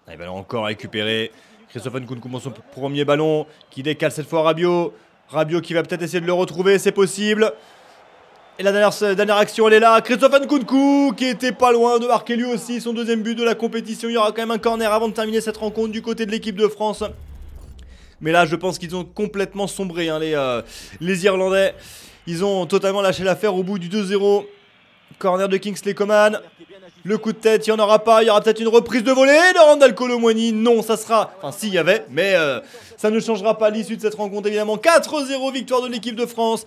Ah, il va encore récupérer Christophe Nkunku pour son premier ballon, qui décale cette fois Rabio. Rabiot qui va peut-être essayer de le retrouver, c'est possible. Et la dernière, action, elle est là. Christophe Nkunku qui était pas loin de marquer lui aussi son deuxième but de la compétition. Il y aura quand même un corner avant de terminer cette rencontre du côté de l'équipe de France. Mais là, je pense qu'ils ont complètement sombré, hein, euh, les, Irlandais. Ils ont totalement lâché l'affaire au bout du 2-0. Corner de Kingsley Coman. Le coup de tête, il n'y en aura pas. Il y aura peut-être une reprise de volée de Randall Non, ça sera. Enfin, s'il y avait, mais euh, ça ne changera pas l'issue de cette rencontre, évidemment. 4-0 victoire de l'équipe de France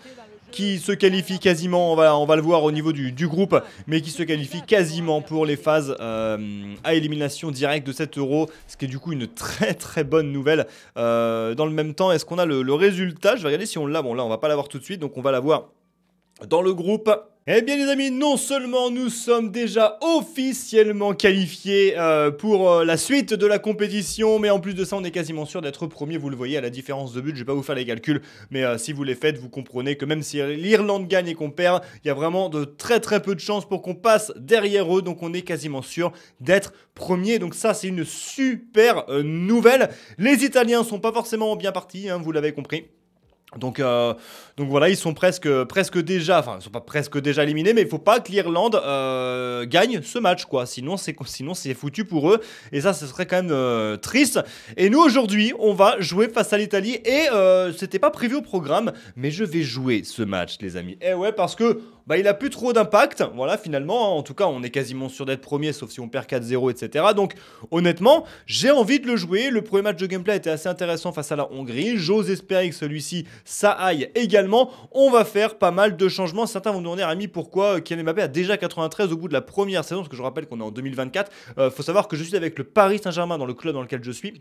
qui se qualifie quasiment, on va, on va le voir au niveau du, groupe, mais qui se qualifie quasiment pour les phases euh, à élimination directe de 7 euros, ce qui est du coup une très très bonne nouvelle. Euh, dans le même temps, est-ce qu'on a le, le résultat Je vais regarder si on l'a. Bon, là, on va pas l'avoir tout de suite, donc on va l'avoir dans le groupe. Eh bien les amis, non seulement nous sommes déjà officiellement qualifiés euh, pour euh, la suite de la compétition, mais en plus de ça on est quasiment sûr d'être premier, vous le voyez à la différence de but, je vais pas vous faire les calculs, mais euh, si vous les faites, vous comprenez que même si l'Irlande gagne et qu'on perd, il y a vraiment de très très peu de chances pour qu'on passe derrière eux, donc on est quasiment sûr d'être premier, donc ça c'est une super nouvelle. Les Italiens sont pas forcément bien partis, hein, vous l'avez compris. Donc, euh, donc voilà, ils sont presque, presque déjà, enfin, ils sont pas presque déjà éliminés, mais il faut pas que l'Irlande euh, gagne ce match, quoi. Sinon, c'est sinon c'est foutu pour eux, et ça, ce serait quand même euh, triste. Et nous aujourd'hui, on va jouer face à l'Italie, et c'était pas prévu au programme, mais je vais jouer ce match, les amis. Et eh ouais, parce que bah, il a plus trop d'impact, voilà, finalement. Hein. en tout cas, on est quasiment sûr d'être premier, sauf si on perd 4-0, etc. Donc, honnêtement, j'ai envie de le jouer. Le premier match de gameplay était assez intéressant face à la Hongrie. J'ose espérer que celui-ci ça aille également. On va faire pas mal de changements. Certains vont nous demander, amis, pourquoi euh, Kylian Mbappé a déjà 93 au bout de la première saison, parce que je rappelle qu'on est en 2024. Il euh, faut savoir que je suis avec le Paris Saint-Germain dans le club dans lequel je suis.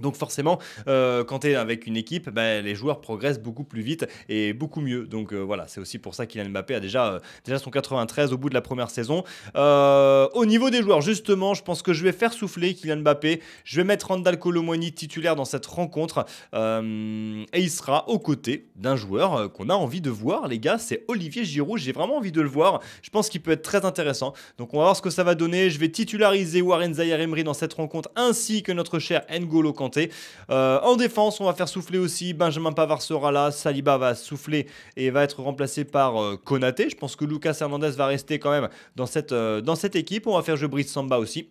Donc forcément, euh, quand tu es avec une équipe, bah, les joueurs progressent beaucoup plus vite et beaucoup mieux. Donc euh, voilà, c'est aussi pour ça qu'Ilan Mbappé a déjà, euh, déjà son 93 au bout de la première saison. au niveau des joueurs, justement, je pense que je vais faire souffler Kylian Mbappé. Je vais mettre Randall Colomoni titulaire dans cette rencontre. et il sera aux côtés d'un joueur qu'on a envie de voir, les gars. C'est Olivier Giroud. J'ai vraiment envie de le voir. Je pense qu'il peut être très intéressant. Donc on va voir ce que ça va donner. Je vais titulariser Warren Zayer Emery dans cette rencontre ainsi que notre cher N'Golo Kanté. Euh, en défense, on va faire souffler aussi. Benjamin Pavard sera là. Saliba va souffler et va être remplacé par euh, Konaté. Je pense que Lucas Hernandez va rester quand même dans cette, euh, dans cette équipe. On va faire jouer Brice Samba aussi.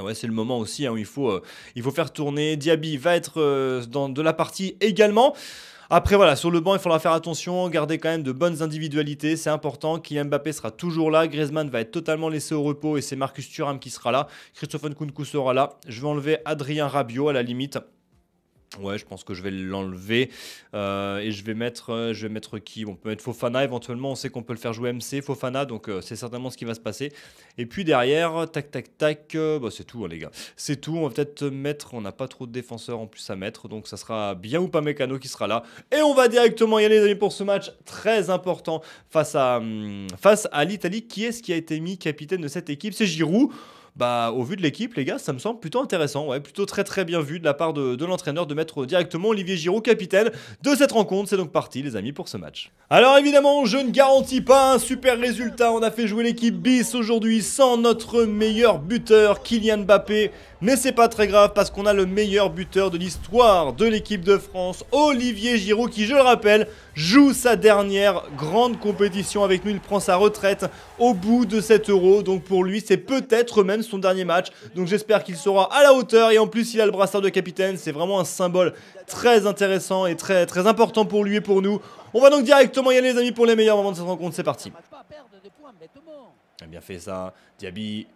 ouais, c'est le moment aussi hein, où il faut, il faut faire tourner. Diaby va être dans de la partie également. Après, voilà, sur le banc, il faudra faire attention, garder quand même de bonnes individualités. C'est important. Kylian Mbappé sera toujours là. Griezmann va être totalement laissé au repos et c'est Marcus Thuram qui sera là. Christophe Nkunku sera là. Je vais enlever Adrien Rabiot à la limite. Ouais, je pense que je vais l'enlever. Euh, et je vais mettre, euh, je vais mettre qui On peut mettre Fofana éventuellement. On sait qu'on peut le faire jouer MC, Fofana. Donc euh, c'est certainement ce qui va se passer. Et puis derrière, tac, tac, tac. Bah, c'est tout, hein, les gars. C'est tout. On va peut-être mettre. On n'a pas trop de défenseurs en plus à mettre. Donc ça sera bien ou pas Mécano qui sera là. Et on va directement y aller, les amis, pour ce match très important face à, hum, face à l'Italie. Qui est-ce qui a été mis capitaine de cette équipe C'est Giroud bah, au vu de l'équipe, les gars, ça me semble plutôt intéressant. Ouais, plutôt très très bien vu de la part de, l'entraîneur de mettre directement Olivier Giroud capitaine de cette rencontre. C'est donc parti, les amis, pour ce match. Alors évidemment, je ne garantis pas un super résultat. On a fait jouer l'équipe bis aujourd'hui sans notre meilleur buteur, Kylian Mbappé. Mais c'est pas très grave parce qu'on a le meilleur buteur de l'histoire de l'équipe de France, Olivier Giroud, qui, je le rappelle, joue sa dernière grande compétition avec nous. Il prend sa retraite au bout de 7 euros. Donc pour lui, c'est peut-être même son dernier match. Donc j'espère qu'il sera à la hauteur. Et en plus, il a le brassard de capitaine. C'est vraiment un symbole très intéressant et très, très important pour lui et pour nous. On va donc directement y aller, les amis, pour les meilleurs moments de cette rencontre. C'est parti. A eh bien fait ça. Diaby.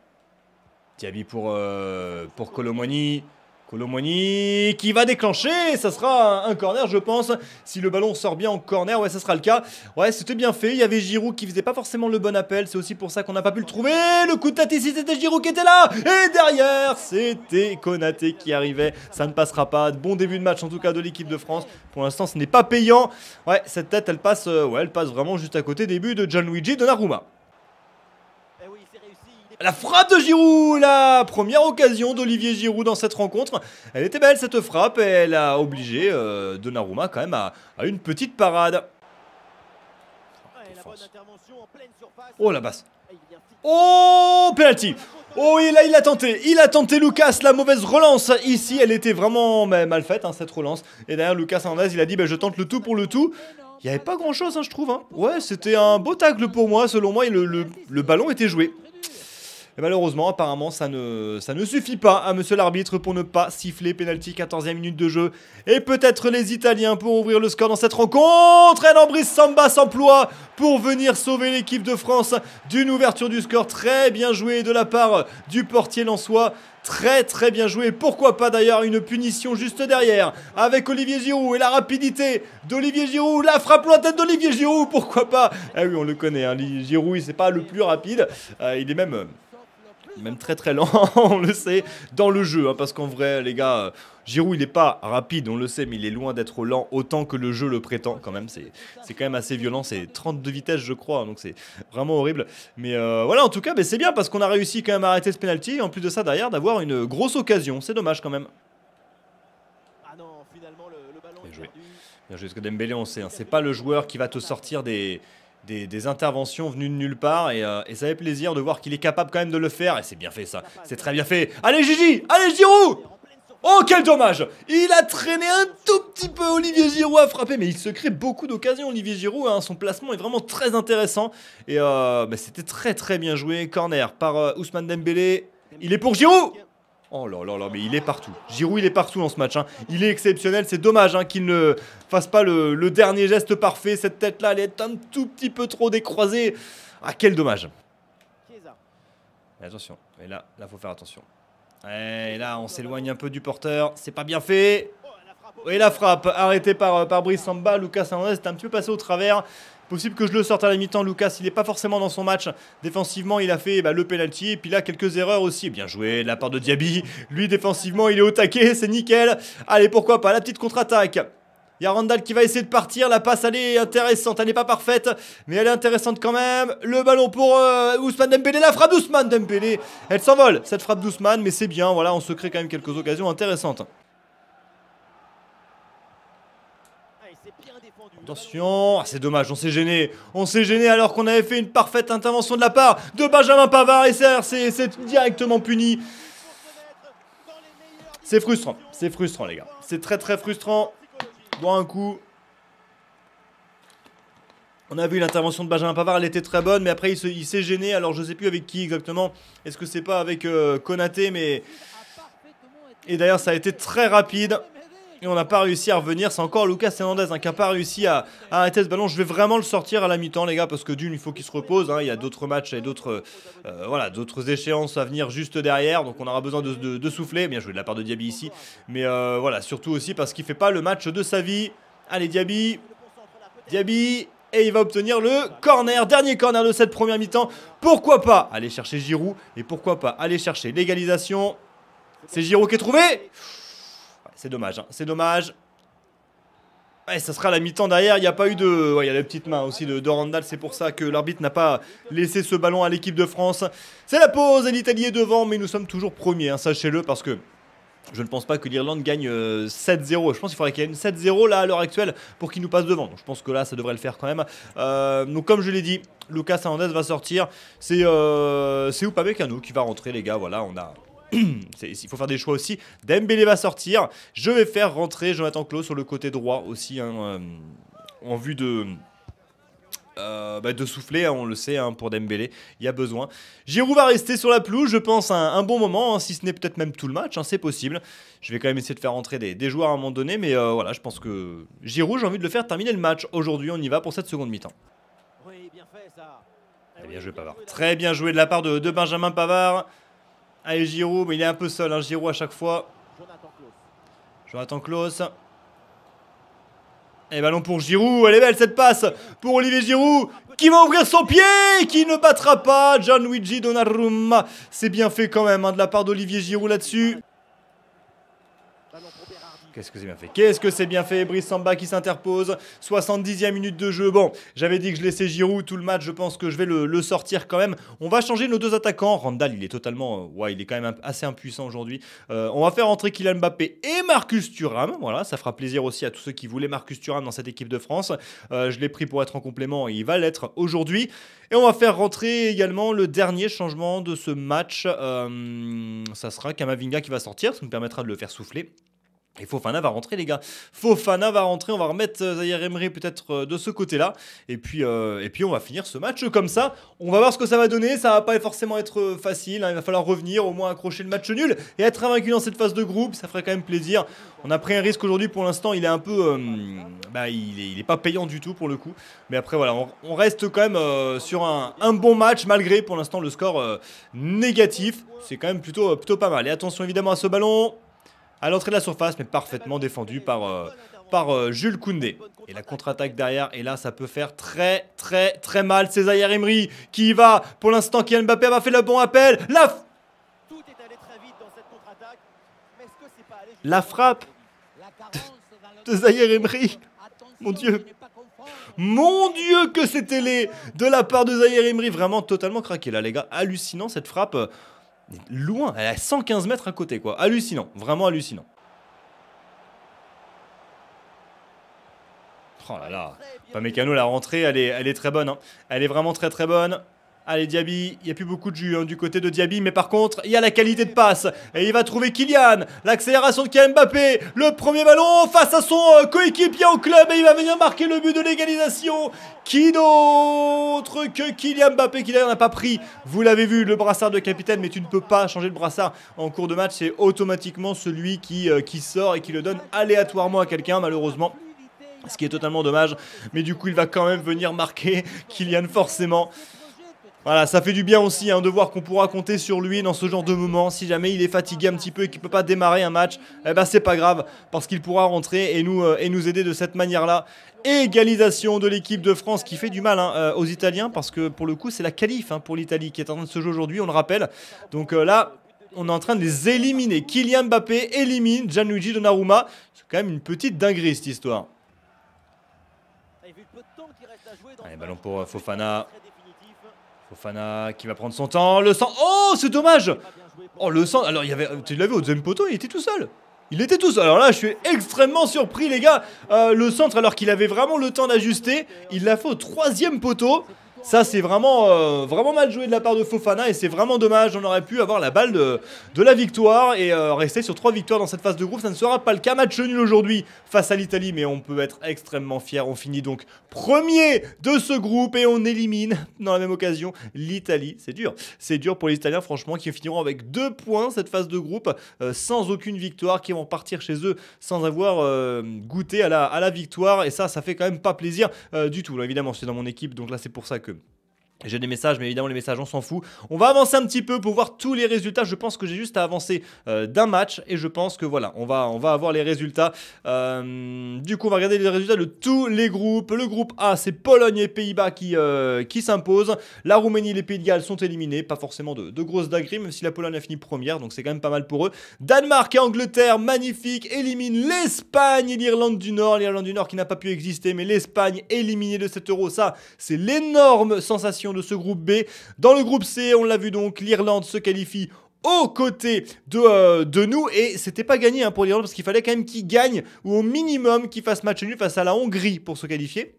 Diaby pour, euh, pour Colomoni. Colomoni qui va déclencher, ça sera un, corner je pense, si le ballon sort bien en corner, ouais ça sera le cas. Ouais c'était bien fait, il y avait Giroud qui faisait pas forcément le bon appel, c'est aussi pour ça qu'on n'a pas pu le trouver, le coup de tête ici c'était Giroud qui était là, et derrière c'était Konaté qui arrivait, ça ne passera pas, bon début de match en tout cas de l'équipe de France, pour l'instant ce n'est pas payant, ouais cette tête elle passe, euh, ouais, elle passe vraiment juste à côté début de Gianluigi Donnarumma. La frappe de Giroud, la première occasion d'Olivier Giroud dans cette rencontre. Elle était belle cette frappe et elle a obligé euh, Donnarumma quand même à, une petite parade. Ah, oh, la basse. Ah, oh, penalty. Oh, il là il a tenté, il a tenté Lucas, la mauvaise relance ici, elle était vraiment mal faite hein, cette relance. Et derrière Lucas Hernandez, il a dit ben, je tente le tout pour le tout. Il n'y avait pas grand chose, hein, je trouve. Hein. Ouais, c'était un beau tacle pour moi, selon moi, le ballon était joué. Et malheureusement, apparemment, ça ne, ça ne suffit pas à monsieur l'arbitre pour ne pas siffler penalty 14e minute de jeu. Et peut-être les Italiens pour ouvrir le score dans cette rencontre. Et Lambris Samba s'emploie pour venir sauver l'équipe de France d'une ouverture du score très bien jouée de la part du portier Lançois. Très très bien joué. Pourquoi pas d'ailleurs une punition juste derrière avec Olivier Giroud et la rapidité d'Olivier Giroud. La frappe tête d'Olivier Giroud. Pourquoi pas Eh oui, on le connaît. Hein. Giroud, c'est pas le plus rapide. Euh, il est même euh, même très très lent, on le sait, dans le jeu. Hein, parce qu'en vrai, les gars, euh, Giroud, il n'est pas rapide, on le sait, mais il est loin d'être lent autant que le jeu le prétend. Quand même, c'est, quand même assez violent. C'est 32 vitesses, je crois. Donc c'est vraiment horrible. Mais euh, voilà, en tout cas, mais ben, c'est bien parce qu'on a réussi quand même à arrêter ce penalty. En plus de ça, derrière, d'avoir une grosse occasion. C'est dommage quand même. Ah bien joué. Bien que Dembélé, on sait, hein, c'est pas le joueur qui va te sortir des des, interventions venues de nulle part euh, et, ça fait plaisir de voir qu'il est capable quand même de le faire et c'est bien fait ça, c'est très bien fait. Allez Gigi Allez Giroud Oh quel dommage Il a traîné un tout petit peu Olivier Giroud à frapper mais il se crée beaucoup d'occasions Olivier Giroud, hein. son placement est vraiment très intéressant et euh, bah, c'était très très bien joué. Corner par euh, Ousmane Dembélé, il est pour Giroud Oh là là là, mais il est partout. Giroud, il est partout dans ce match. Hein. Il est exceptionnel. C'est dommage hein, qu'il ne fasse pas le, dernier geste parfait. Cette tête-là, elle est un tout petit peu trop décroisée. Ah, quel dommage. attention. Et là, là, faut faire attention. Et là, on s'éloigne un peu du porteur. C'est pas bien fait. Et la frappe, arrêtée par, par Brice Samba. Lucas Hernandez est un petit peu passé au travers. Possible que je le sorte à la mi-temps, Lucas. Il n'est pas forcément dans son match. Défensivement, il a fait bah, le penalty et puis là, quelques erreurs aussi. Bien joué la part de Diaby. Lui, défensivement, il est au taquet. C'est nickel. Allez, pourquoi pas la petite contre-attaque. Il y a Randall qui va essayer de partir. La passe, elle est intéressante. Elle n'est pas parfaite, mais elle est intéressante quand même. Le ballon pour euh, Ousmane Dembélé. La frappe d'Ousmane Dembélé. Elle s'envole, cette frappe d'Ousmane, mais c'est bien. Voilà, on se crée quand même quelques occasions intéressantes. Attention, ah, c'est dommage, on s'est gêné. On s'est gêné alors qu'on avait fait une parfaite intervention de la part de Benjamin Pavard et c'est directement puni. C'est frustrant, c'est frustrant les gars. C'est très très frustrant. bon un coup. On a vu l'intervention de Benjamin Pavard, elle était très bonne, mais après il s'est gêné, alors je sais plus avec qui exactement. Est-ce que c'est pas avec euh, Konaté, mais... Et d'ailleurs ça a été très rapide on n'a pas réussi à revenir. C'est encore Lucas Hernandez hein, qui n'a pas réussi à, arrêter ce ballon. Je vais vraiment le sortir à la mi-temps, les gars, parce que d'une, il faut qu'il se repose. Hein. Il y a d'autres matchs et d'autres euh, voilà, d'autres échéances à venir juste derrière. Donc on aura besoin de, souffler. Bien joué de la part de Diaby ici. Mais euh, voilà, surtout aussi parce qu'il ne fait pas le match de sa vie. Allez, Diaby. Diaby. Et il va obtenir le corner, dernier corner de cette première mi-temps. Pourquoi pas aller chercher Giroud et pourquoi pas aller chercher l'égalisation. C'est Giroud qui est trouvé c'est dommage. Hein. C'est dommage. ça sera la mi-temps derrière. Il n'y a pas eu de. Il y a la petites mains aussi de, de C'est pour ça que l'arbitre n'a pas laissé ce ballon à l'équipe de France. C'est la pause. L'Italie est devant, mais nous sommes toujours premiers. Hein, sachez-le parce que. Je ne pense pas que l'Irlande gagne 7-0. Euh, je pense qu'il faudrait qu'il y ait une 7-0 là à l'heure actuelle pour qu'il nous passe devant. je pense que là, ça devrait le faire quand même. Euh, donc comme je l'ai dit, Lucas Hernandez va sortir. C'est euh, c'est nous qui va rentrer, les gars. Voilà, on a il faut faire des choix aussi. Dembélé va sortir. Je vais faire rentrer Jonathan claus sur le côté droit aussi, hein, euh, en vue de. Euh, bah, de souffler, hein, on le sait, hein, pour Dembélé, il y a besoin. Giroud va rester sur la pelouse, je pense, un, un bon moment, si ce n'est peut-être même tout le match, c'est possible. Je vais quand même essayer de faire rentrer des, joueurs à un moment donné, mais euh, voilà, je pense que Giroud, j'ai envie de le faire terminer le match. Aujourd'hui, on y va pour cette seconde mi-temps. Oui, bien fait ça. Très bien joué Pavard. Très bien joué de la part de, de Benjamin Pavard. Allez Giroud, mais il est un peu seul, hein, Giroud à chaque fois. Jonathan Klaus. Et eh, ballon pour Giroud, elle est belle cette passe pour Olivier Giroud qui va ouvrir son pied, qui ne battra pas Gianluigi Donnarumma. C'est bien fait quand même hein, de la part d'Olivier Giroud là-dessus. Qu'est-ce que c'est bien fait Qu'est-ce que c'est bien fait Brice Samba qui s'interpose. 70e minute de jeu. Bon, j'avais dit que je laissais Giroud tout le match. Je pense que je vais le, sortir quand même. On va changer nos deux attaquants. Randall, il est totalement. Euh, ouais, il est quand même assez impuissant aujourd'hui. Euh, on va faire entrer Kylian Mbappé et Marcus Thuram. Voilà, ça fera plaisir aussi à tous ceux qui voulaient Marcus Thuram dans cette équipe de France. Euh, je l'ai pris pour être en complément et il va l'être aujourd'hui. Et on va faire rentrer également le dernier changement de ce match. ça sera Kamavinga qui va sortir. Ça nous permettra de le faire souffler. Et Fofana va rentrer, les gars. Fofana va rentrer. On va remettre euh, Zayer Emery peut-être euh, de ce côté-là. Et puis, euh, et puis, on va finir ce match comme ça. On va voir ce que ça va donner. Ça va pas forcément être facile. Hein. Il va falloir revenir, au moins accrocher le match nul et être invaincu dans cette phase de groupe. Ça ferait quand même plaisir. On a pris un risque aujourd'hui. Pour l'instant, il est un peu, bah, il est, pas payant du tout pour le coup. Mais après, voilà, on, reste quand même sur un, bon match malgré pour l'instant le score négatif. C'est quand même plutôt, plutôt pas mal. Et attention évidemment à ce ballon à l'entrée de la surface, mais parfaitement défendu par, euh, par euh, Jules Koundé. Et la contre-attaque derrière, et là, ça peut faire très, très, très mal. C'est Zayer Emery qui y va. Pour l'instant, Kylian Mbappé a fait le bon appel. La, la frappe de, de Zaire Mon Dieu. Mon Dieu que c'était les de la part de Zaire Emery. Vraiment totalement craqué là les gars. Hallucinant cette frappe loin, elle est à 115 mètres à côté, quoi. Hallucinant, vraiment hallucinant. Oh là là, pas Mécano, la rentrée, elle est, elle est très bonne. Hein. Elle est vraiment très très bonne. Allez Diaby, il n'y a plus beaucoup de jus hein, du côté de Diaby, mais par contre, il y a la qualité de passe. Et il va trouver Kylian, l'accélération de Kylian Mbappé, le premier ballon face à son euh, coéquipier au club, et il va venir marquer le but de l'égalisation. Qui d'autre que Kylian Mbappé, qui d'ailleurs n'a pas pris, vous l'avez vu, le brassard de capitaine, mais tu ne peux pas changer le brassard en cours de match, c'est automatiquement celui qui, euh, qui sort et qui le donne aléatoirement à quelqu'un, malheureusement ce qui est totalement dommage. Mais du coup, il va quand même venir marquer Kylian forcément. Voilà, ça fait du bien aussi un hein, de voir qu'on pourra compter sur lui dans ce genre de moment. Si jamais il est fatigué un petit peu et qu'il peut pas démarrer un match, eh ben c'est pas grave parce qu'il pourra rentrer et nous, euh, et nous aider de cette manière-là. Égalisation de l'équipe de France qui fait du mal hein, euh, aux Italiens parce que pour le coup c'est la qualif hein, pour l'Italie qui est en train de se jouer aujourd'hui, on le rappelle. Donc euh, là, on est en train de les éliminer. Kylian Mbappé élimine Gianluigi Donnarumma. C'est quand même une petite dinguerie cette histoire. Allez, ballon pour Fofana. Fofana qui va prendre son temps. Le sang. Oh, c'est dommage. Oh, le centre, Alors, il y avait. Tu l'avais au deuxième poteau, il était tout seul. Il était tout seul. Alors là, je suis extrêmement surpris, les gars. Euh, le centre, alors qu'il avait vraiment le temps d'ajuster, il l'a fait au troisième poteau. Ça, c'est vraiment, euh, vraiment mal joué de la part de Fofana et c'est vraiment dommage. On aurait pu avoir la balle de, la victoire et euh, rester sur trois victoires dans cette phase de groupe. Ça ne sera pas le cas. Match nul aujourd'hui face à l'Italie, mais on peut être extrêmement fier. On finit donc premier de ce groupe et on élimine dans la même occasion l'Italie. C'est dur. C'est dur pour les Italiens, franchement, qui finiront avec deux points cette phase de groupe euh, sans aucune victoire, qui vont partir chez eux sans avoir goûté à la, victoire. Et ça, ça fait quand même pas plaisir du tout. évidemment, c'est dans mon équipe, donc là, c'est pour ça que j'ai des messages, mais évidemment les messages, on s'en fout. On va avancer un petit peu pour voir tous les résultats. Je pense que j'ai juste à avancer euh, d'un match et je pense que voilà, on va, on va avoir les résultats. Euh, du coup, on va regarder les résultats de tous les groupes. Le groupe A, c'est Pologne et Pays-Bas qui, euh, qui s'imposent. La Roumanie et les Pays de Galles sont éliminés. Pas forcément de, grosses dagris, même si la Pologne a fini première, donc c'est quand même pas mal pour eux. Danemark et Angleterre, magnifique, éliminent l'Espagne et l'Irlande du Nord. L'Irlande du Nord qui n'a pas pu exister, mais l'Espagne éliminée de 7 euros, ça, c'est l'énorme sensation de ce groupe B. Dans le groupe C, on l'a vu donc, l'Irlande se qualifie aux côtés de, euh, nous et c'était pas gagné hein, pour l'Irlande parce qu'il fallait quand même qu'il gagne ou au minimum qu'il fasse match nul face à la Hongrie pour se qualifier.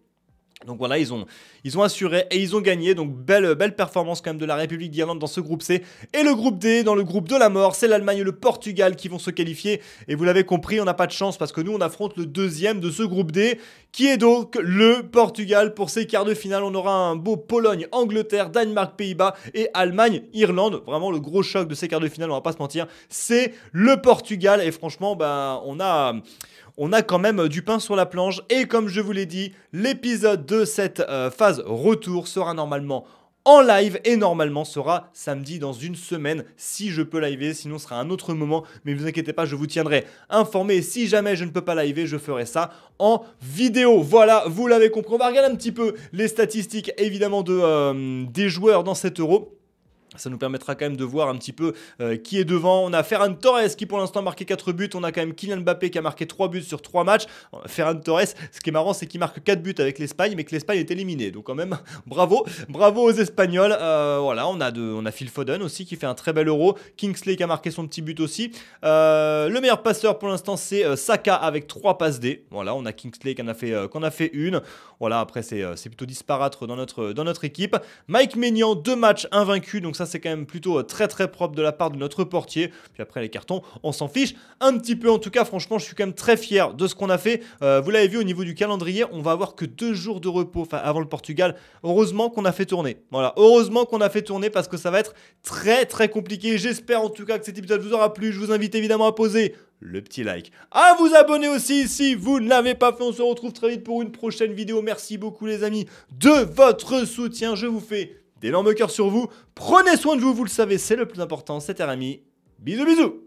Donc voilà, ils ont, ils ont assuré et ils ont gagné. Donc belle, belle performance quand même de la République d'Irlande dans ce groupe C. Et le groupe D, dans le groupe de la mort, c'est l'Allemagne et le Portugal qui vont se qualifier. Et vous l'avez compris, on n'a pas de chance parce que nous, on affronte le deuxième de ce groupe D, qui est donc le Portugal. Pour ces quarts de finale, on aura un beau Pologne, Angleterre, Danemark, Pays-Bas et Allemagne, Irlande. Vraiment le gros choc de ces quarts de finale, on va pas se mentir. C'est le Portugal. Et franchement, ben, on a on a quand même euh, du pain sur la planche. Et comme je vous l'ai dit, l'épisode de cette euh, phase retour sera normalement en live et normalement sera samedi dans une semaine si je peux liver, sinon ce sera un autre moment, mais ne vous inquiétez pas, je vous tiendrai informé. Si jamais je ne peux pas liver, je ferai ça en vidéo. Voilà, vous l'avez compris. On va regarder un petit peu les statistiques évidemment de, euh, des joueurs dans cet euro. Ça nous permettra quand même de voir un petit peu euh, qui est devant. On a Ferran Torres qui pour l'instant a marqué 4 buts. On a quand même Kylian Mbappé qui a marqué 3 buts sur 3 matchs. Euh, Ferran Torres, ce qui est marrant, c'est qu'il marque 4 buts avec l'Espagne, mais que l'Espagne est éliminée. Donc quand même, bravo, bravo aux Espagnols. Euh, voilà, on a, de, on a Phil Foden aussi qui fait un très bel euro. Kingsley qui a marqué son petit but aussi. le meilleur passeur pour l'instant, c'est Saka avec 3 passes D. Voilà, on a Kingsley qui en a fait, qu'on a fait une. Voilà, après c'est plutôt disparaître dans notre, dans notre équipe. Mike Maignan, 2 matchs invaincus. Donc ça c'est quand même plutôt euh, très très propre de la part de notre portier. Puis après les cartons, on s'en fiche un petit peu. En tout cas, franchement, je suis quand même très fier de ce qu'on a fait. Euh, vous l'avez vu au niveau du calendrier, on va avoir que deux jours de repos avant le Portugal. Heureusement qu'on a fait tourner. Voilà, heureusement qu'on a fait tourner parce que ça va être très très compliqué. J'espère en tout cas que cet épisode vous aura plu. Je vous invite évidemment à poser le petit like, à vous abonner aussi si vous ne l'avez pas fait. On se retrouve très vite pour une prochaine vidéo. Merci beaucoup les amis de votre soutien. Je vous fais d'énormes cœurs sur vous. Prenez soin de vous, vous le savez, c'est le plus important. C'était Rami. Bisous bisous